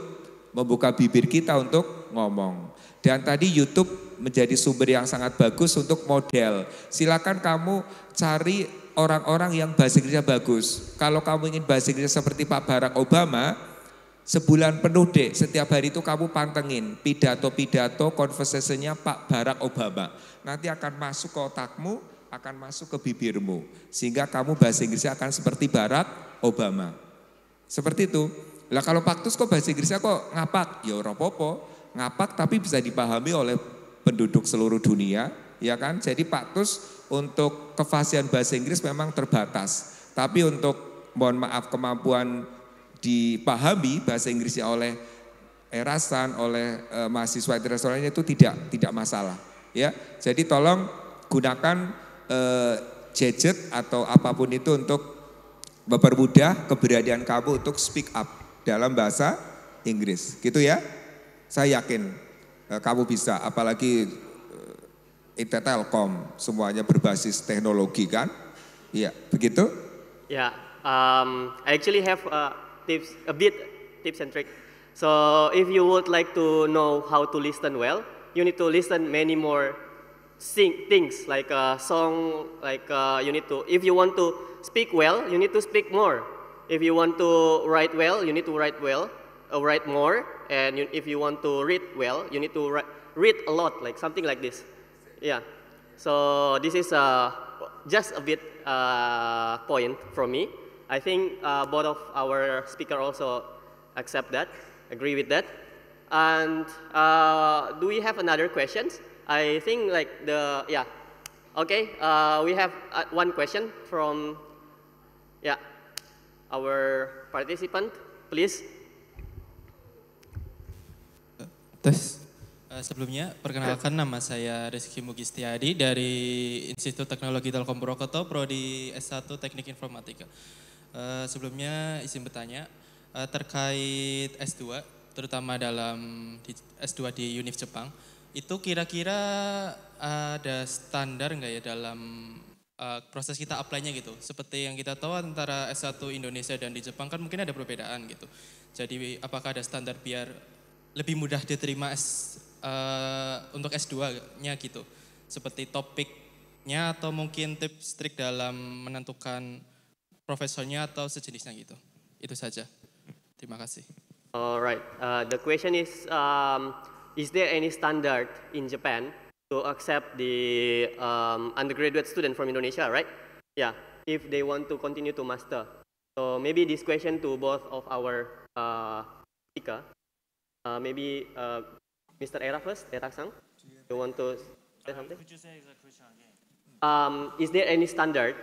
membuka bibir kita untuk ngomong. Dan tadi YouTube menjadi sumber yang sangat bagus untuk model. Silakan kamu cari orang-orang yang bahasa Inggrisnya bagus. Kalau kamu ingin bahasa Inggrisnya seperti Pak Barack Obama, Sebulan penuh deh, setiap hari itu kamu pantengin pidato-pidato conversationnya Pak Barack Obama. Nanti akan masuk ke otakmu, akan masuk ke bibirmu. Sehingga kamu bahasa Inggrisnya akan seperti Barack Obama. Seperti itu. Lah kalau paktus kok bahasa Inggrisnya kok ngapak? Ya orang popo. Ngapak tapi bisa dipahami oleh penduduk seluruh dunia. Ya kan? Jadi paktus untuk kefasian bahasa Inggris memang terbatas. Tapi untuk mohon maaf kemampuan dipahami bahasa Inggrisnya oleh erasan, oleh e, mahasiswa internasionalnya itu tidak tidak masalah. Ya, jadi tolong gunakan eh, gadget atau apapun itu untuk mempermudah keberadaan kamu untuk speak up dalam bahasa Inggris. Gitu ya. Saya yakin eh, kamu bisa apalagi eh, IT Telkom semuanya berbasis teknologi kan? Iya, begitu? Ya, yeah, um, I actually have a uh, tips a bit tips and trick. So if you would like to know how to listen well, you need to listen many more sing things like a song like uh, you need to if you want to speak well you need to speak more if you want to write well you need to write well uh, write more and you, if you want to read well you need to write, read a lot like something like this yeah so this is uh, just a bit uh, point from me i think uh, both of our speaker also accept that agree with that and uh, do we have another questions I think like the yeah. Okay, uh, we have uh, one question from yeah our participant, please. Tes. Eh, sebelumnya, perkenalkan nama saya Rizky Mugistiadi dari Institut Teknologi Telkom Purwokerto, Prodi S1 Teknik Informatika. Eh, sebelumnya izin bertanya eh, terkait S2, terutama dalam S2 di UNIF Jepang. Itu kira-kira eh, ada standar nggak ya dalam uh, proses kita apply-nya gitu? Seperti yang kita tahu antara S1 Indonesia dan di Jepang kan mungkin ada perbedaan gitu. Jadi apakah ada standar biar lebih mudah diterima S, uh, untuk S2-nya gitu? Seperti topiknya atau mungkin tips trik dalam menentukan profesornya atau sejenisnya gitu. Itu saja. Terima kasih. Alright, uh, the question is um, is there any standard in Japan to accept the um, undergraduate student from Indonesia, right? Yeah, if they want to continue to master. So maybe this question to both of our uh, speaker. Uh, maybe uh, Mr. Era first, Era Sang. You want to say something? Could you say the question again? Um, is there any standard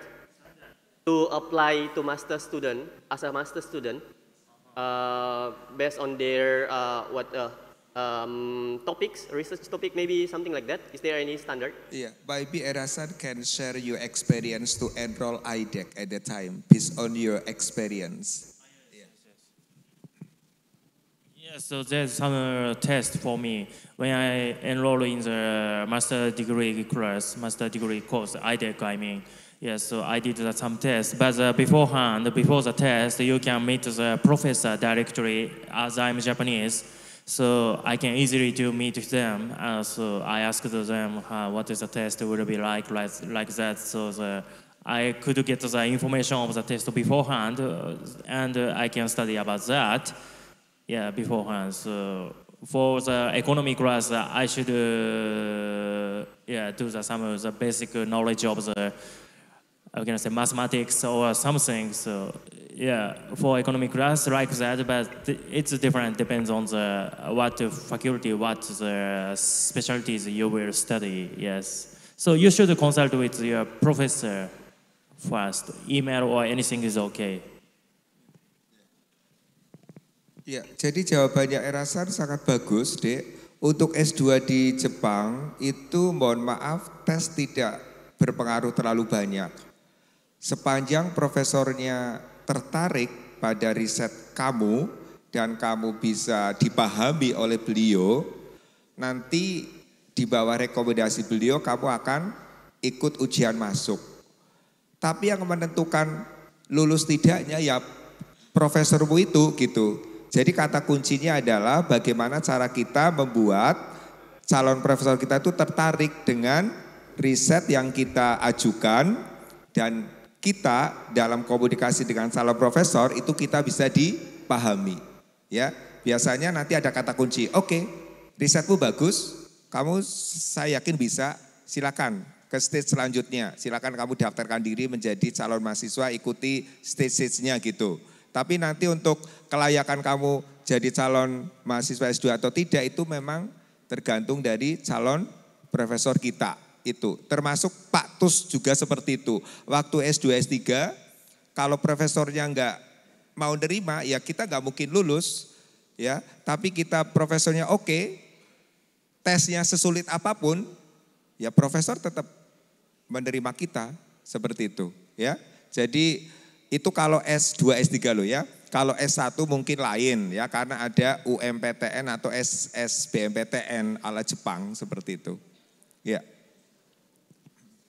to apply to master student as a master student uh, based on their uh, what uh, um, topics, research topic, maybe something like that? Is there any standard? Yeah, maybe Erasan can share your experience to enroll IDEC at the time, based on your experience. Yes, yes. yes. yes so there's some uh, test for me. When I enroll in the uh, master degree course, master degree course, IDEC, I mean, Yes, so I did uh, some tests, but uh, beforehand, before the test, you can meet the professor directly, as I'm Japanese. So I can easily to meet them. Uh, so I asked them uh, what is the test will be like, like, like that. So the, I could get the information of the test beforehand, uh, and uh, I can study about that. Yeah, beforehand. So for the economy class, uh, I should uh, yeah do the, some of the basic knowledge of the I'm gonna say mathematics or something. So yeah, for economic class like that, but it's different. Depends on the what faculty, what the specialties you will study. Yes. So you should consult with your professor first. Email or anything is okay. Ya, jadi jawabannya Erasan sangat bagus, Dek. Untuk S2 di Jepang itu mohon maaf tes tidak berpengaruh terlalu banyak. Sepanjang profesornya tertarik pada riset kamu dan kamu bisa dipahami oleh beliau, nanti di bawah rekomendasi beliau kamu akan ikut ujian masuk. Tapi yang menentukan lulus tidaknya ya profesormu itu gitu. Jadi kata kuncinya adalah bagaimana cara kita membuat calon profesor kita itu tertarik dengan riset yang kita ajukan dan kita dalam komunikasi dengan salah profesor itu kita bisa dipahami. Ya, biasanya nanti ada kata kunci. Oke, okay, risetmu bagus, kamu saya yakin bisa. Silakan ke stage selanjutnya. Silakan kamu daftarkan diri menjadi calon mahasiswa, ikuti stage nya gitu. Tapi nanti untuk kelayakan kamu jadi calon mahasiswa S2 atau tidak itu memang tergantung dari calon profesor kita itu. Termasuk Pak Tus juga seperti itu. Waktu S2, S3, kalau profesornya nggak mau nerima, ya kita nggak mungkin lulus. ya. Tapi kita profesornya oke, okay, tesnya sesulit apapun, ya profesor tetap menerima kita seperti itu. ya. Jadi itu kalau S2, S3 loh ya. Kalau S1 mungkin lain ya karena ada UMPTN atau SSBMPTN ala Jepang seperti itu. Ya.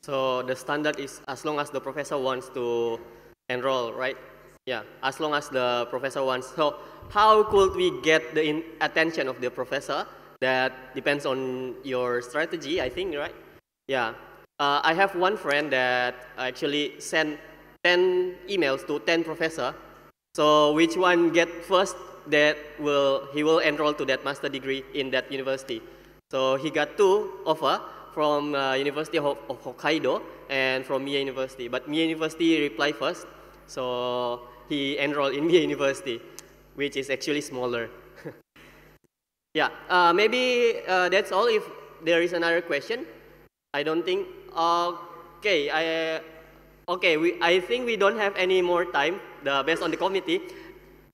So the standard is as long as the professor wants to enroll, right? Yeah, as long as the professor wants. So how could we get the attention of the professor? That depends on your strategy, I think, right? Yeah. Uh, I have one friend that actually sent 10 emails to 10 professor. So which one get first that will, he will enroll to that master degree in that university. So he got two offer from uh, University of, of, Hokkaido and from Mie University. But Mie University replied first, so he enrolled in [laughs] Mie University, which is actually smaller. [laughs] yeah, uh, maybe uh, that's all. If there is another question, I don't think. Okay, I okay. We I think we don't have any more time. The based on the committee.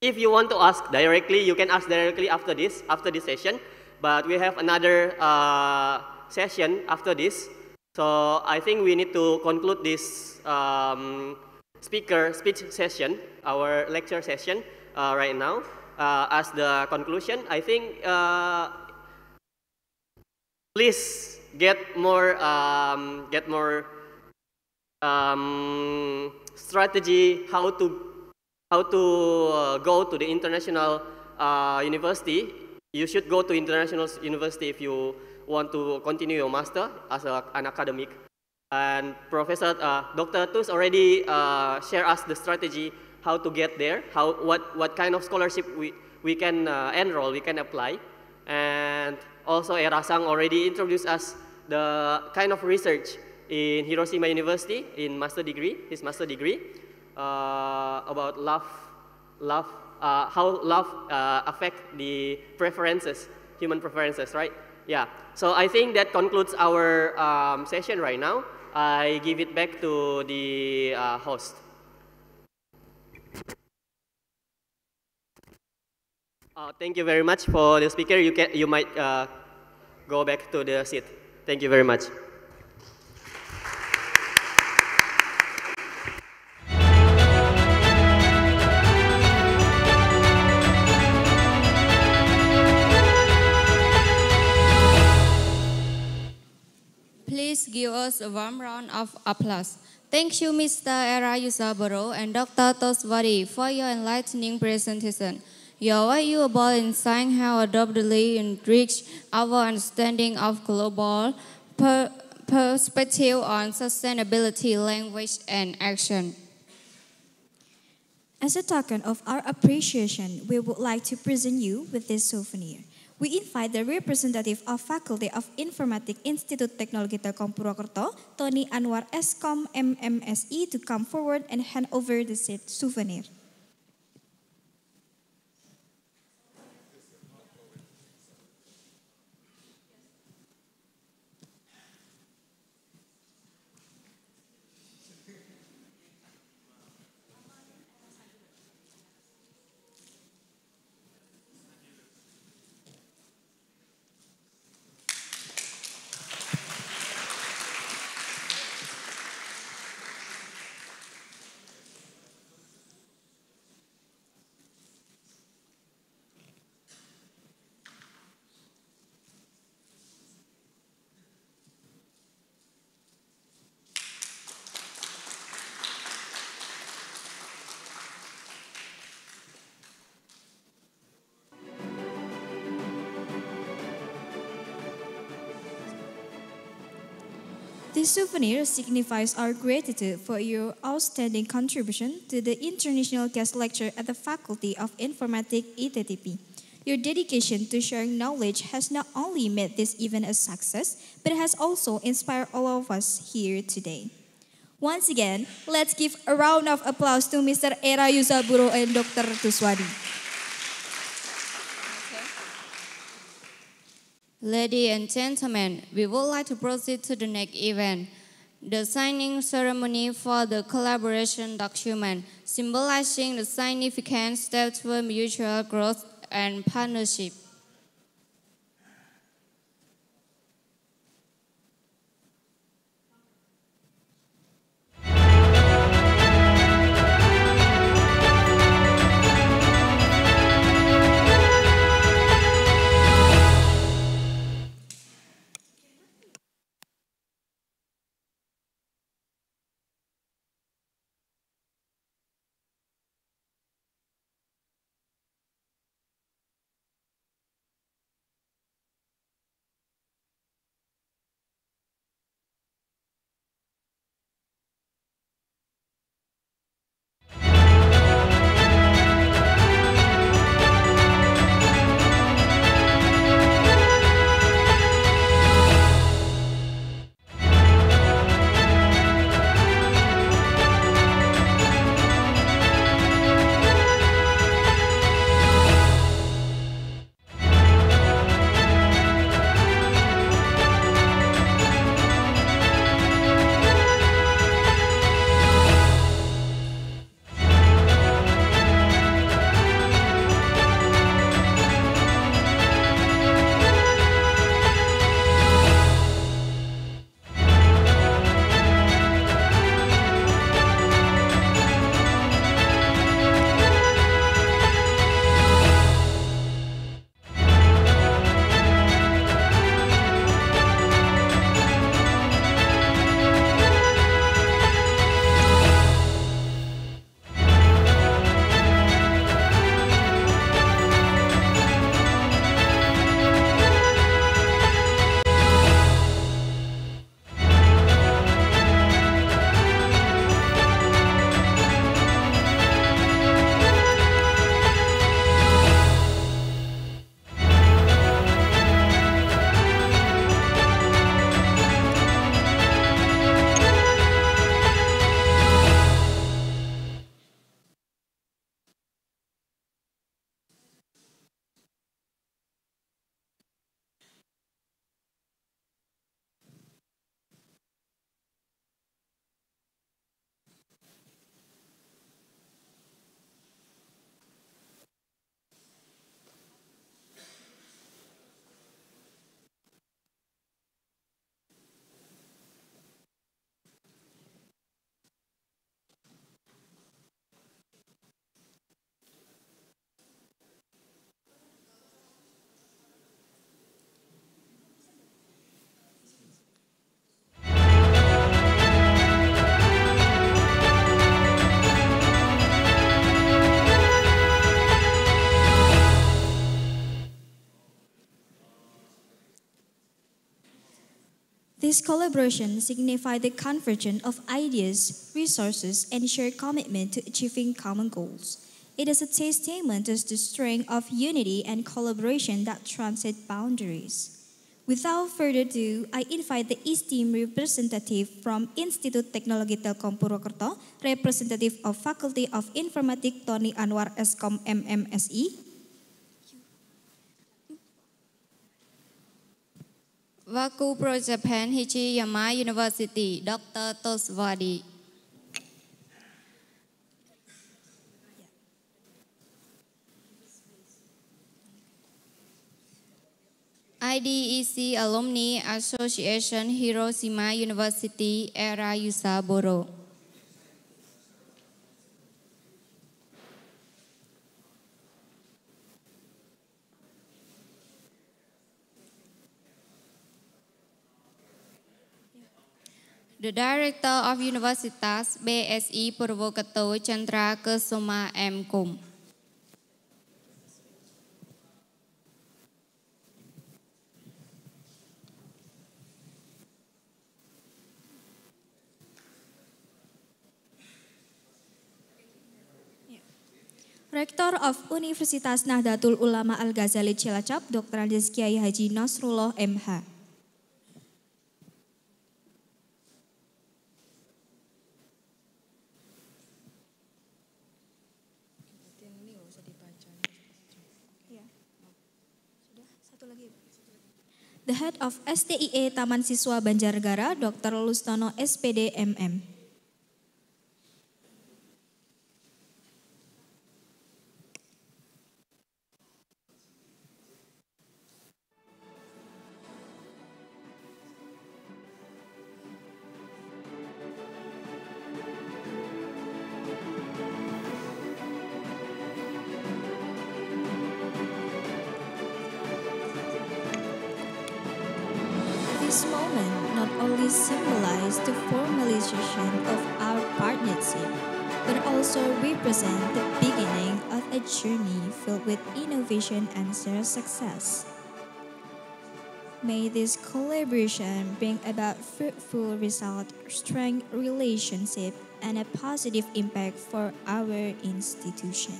If you want to ask directly, you can ask directly after this after this session. But we have another uh, session after this. So I think we need to conclude this um, speaker speech session, our lecture session uh, right now. Uh, as the conclusion, I think uh, please get more um, get more um, strategy how to how to uh, go to the international uh, university. You should go to international university if you want to continue your master as a, an academic. And Professor uh, Dr. Tus already uh, shared us the strategy how to get there, how what what kind of scholarship we we can uh, enroll, we can apply, and also Erasang already introduced us the kind of research in Hiroshima University in master degree, his master degree, uh, about love, love, uh, how love uh, affect the preferences, human preferences, right? Yeah, so I think that concludes our um, session right now. I give it back to the uh, host. Uh, thank you very much for the speaker. You, can, you might uh, go back to the seat. Thank you very much. Please give us a warm round of applause. Thank you, Mr. Era Yusaburo and Dr. Toswari for your enlightening presentation. Your valuable insight have adoptedly enriched our understanding of global per perspective on sustainability, language, and action. As a token of our appreciation, we would like to present you with this souvenir we invite the representative of Faculty of Informatics Institute Teknologi Telkom Purwokerto, Tony Anwar Eskom MMSI, to come forward and hand over the souvenir. This souvenir signifies our gratitude for your outstanding contribution to the International Guest Lecture at the Faculty of Informatics ITTP. Your dedication to sharing knowledge has not only made this event a success, but has also inspired all of us here today. Once again, let's give a round of applause to Mr. Era Yusaburo and Dr. Tuswadi. Ladies and gentlemen, we would like to proceed to the next event. The signing ceremony for the collaboration document, symbolizing the significant steps toward mutual growth and partnership. This collaboration signifies the convergence of ideas, resources, and shared commitment to achieving common goals. It is a testament to the strength of unity and collaboration that transcend boundaries. Without further ado, I invite the esteemed representative from Institut Teknologi Telkom Purwokerto, representative of Faculty of Informatics Tony Anwar Eskom MMSI, Waku Pro Japan Hichiyama University, Dr. Toswadi. IDEC Alumni Association Hiroshima University, Era Yusaburo. The Director of Universitas BSI Purwokerto Chandra Kesuma M. Kum. Rektor of Universitas Nahdlatul Ulama Al-Ghazali Cilacap, Dr. Andes Haji Nasrullah MH. the head of STIE Taman Siswa Banjargara, Dr. Lustono SPD MM. of our partnership, but also represent the beginning of a journey filled with innovation and shared success. May this collaboration bring about fruitful results, strong relationship, and a positive impact for our institution.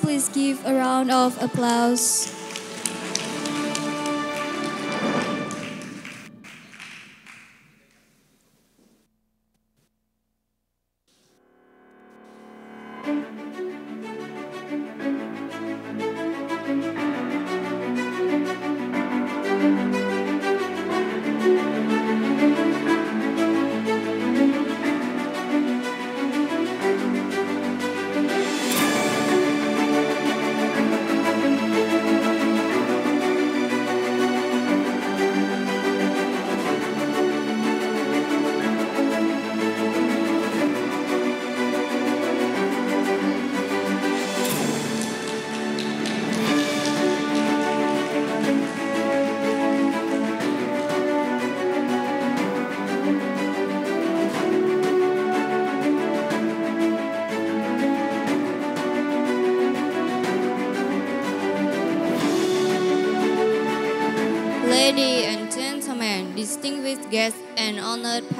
please give a round of applause.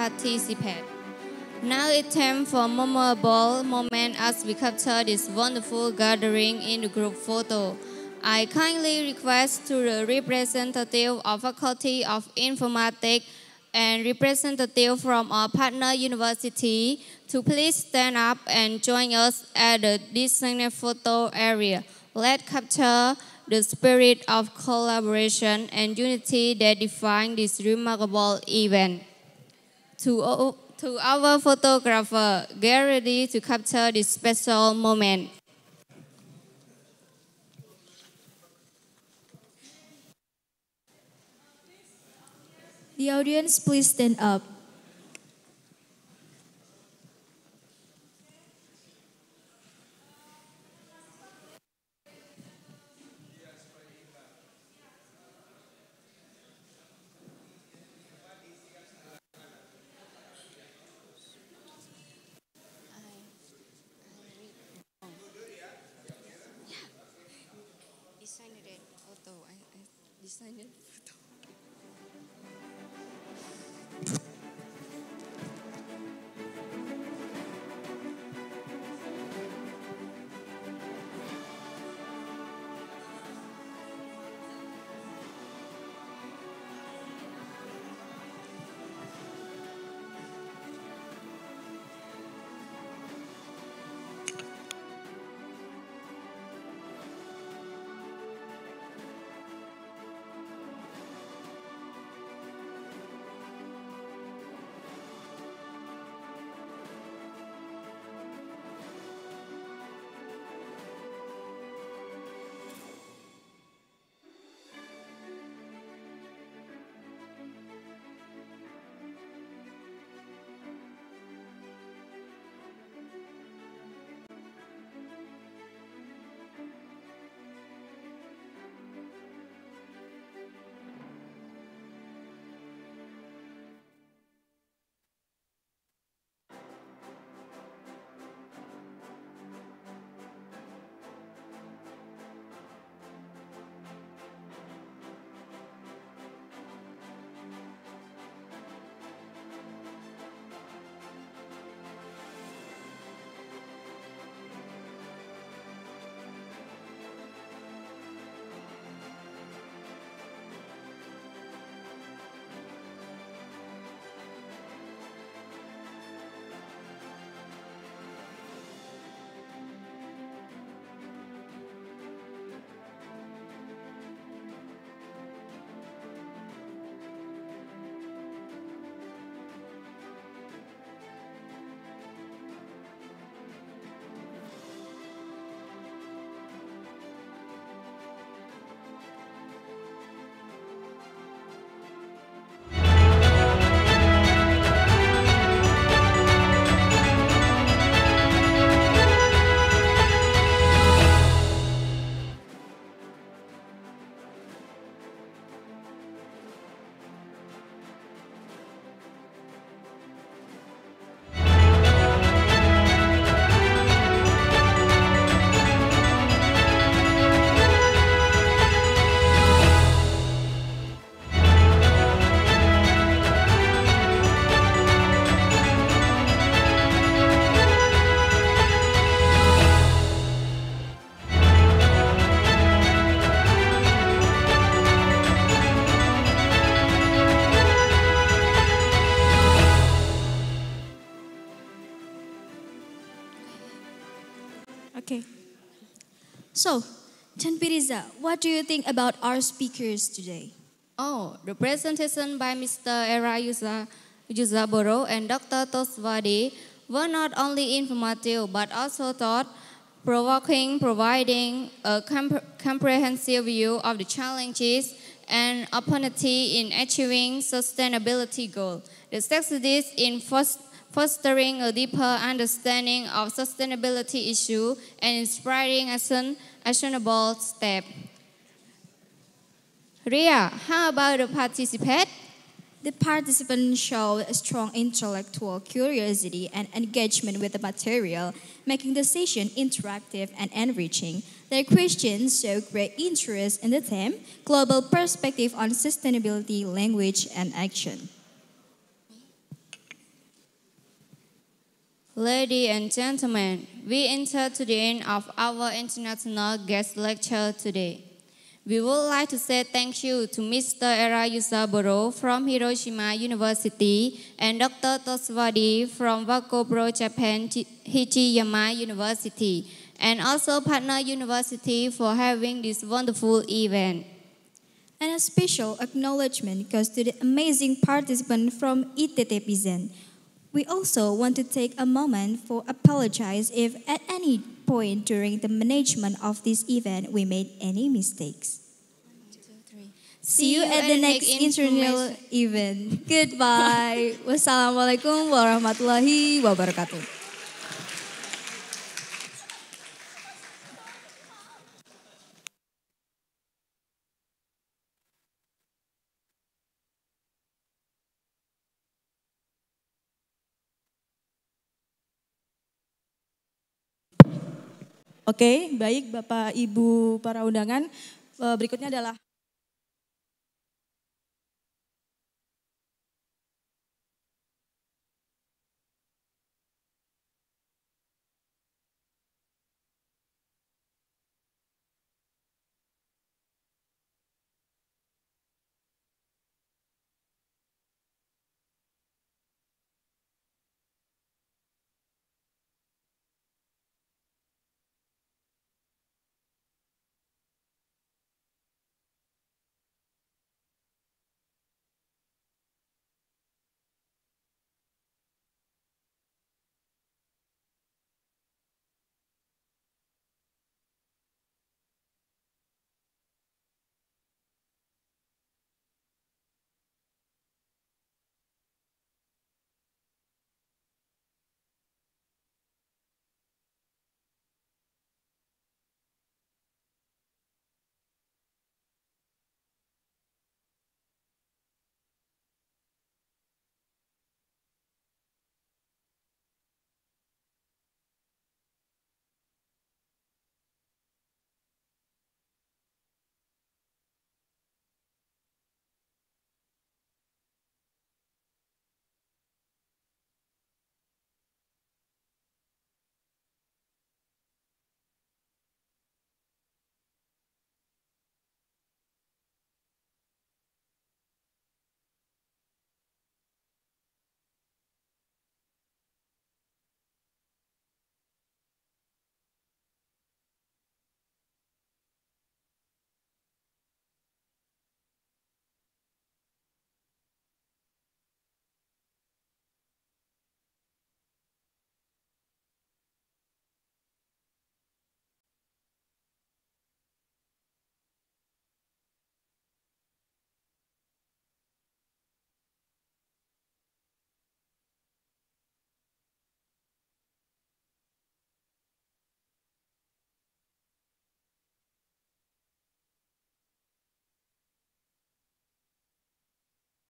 participate. Now it's time for memorable moment as we capture this wonderful gathering in the group photo. I kindly request to the representative of Faculty of Informatics and representative from our partner university to please stand up and join us at the designated photo area. Let's capture the spirit of collaboration and unity that define this remarkable event to, oh, oh, to our photographer Gary to capture this special moment. The audience, please stand up. What do you think about our speakers today? Oh, the presentation by Mr. Era Yuzaboro and Dr. Tosvadi were not only informative but also thought provoking, providing a comp comprehensive view of the challenges and opportunity in achieving sustainability goals. The success in fostering a deeper understanding of sustainability issue and inspiring action actionable steps. Ria, how about the participant? The participants showed a strong intellectual curiosity and engagement with the material, making the session interactive and enriching. Their questions showed great interest in the theme, global perspective on sustainability, language, and action. Ladies and gentlemen, we enter to the end of our international guest lecture today. We would like to say thank you to Mr. Era Yusaburo from Hiroshima University and Dr. Toswadi from Wakobro Japan Hichiyama University, and also Partner University for having this wonderful event. And a special acknowledgement goes to the amazing participants from ITT We also want to take a moment for apologize if at any point during the management of this event we made any mistakes. See you at the next international event. Goodbye. [laughs] Wassalamualaikum warahmatullahi wabarakatuh. Oke, baik Bapak Ibu para undangan. Eh, berikutnya adalah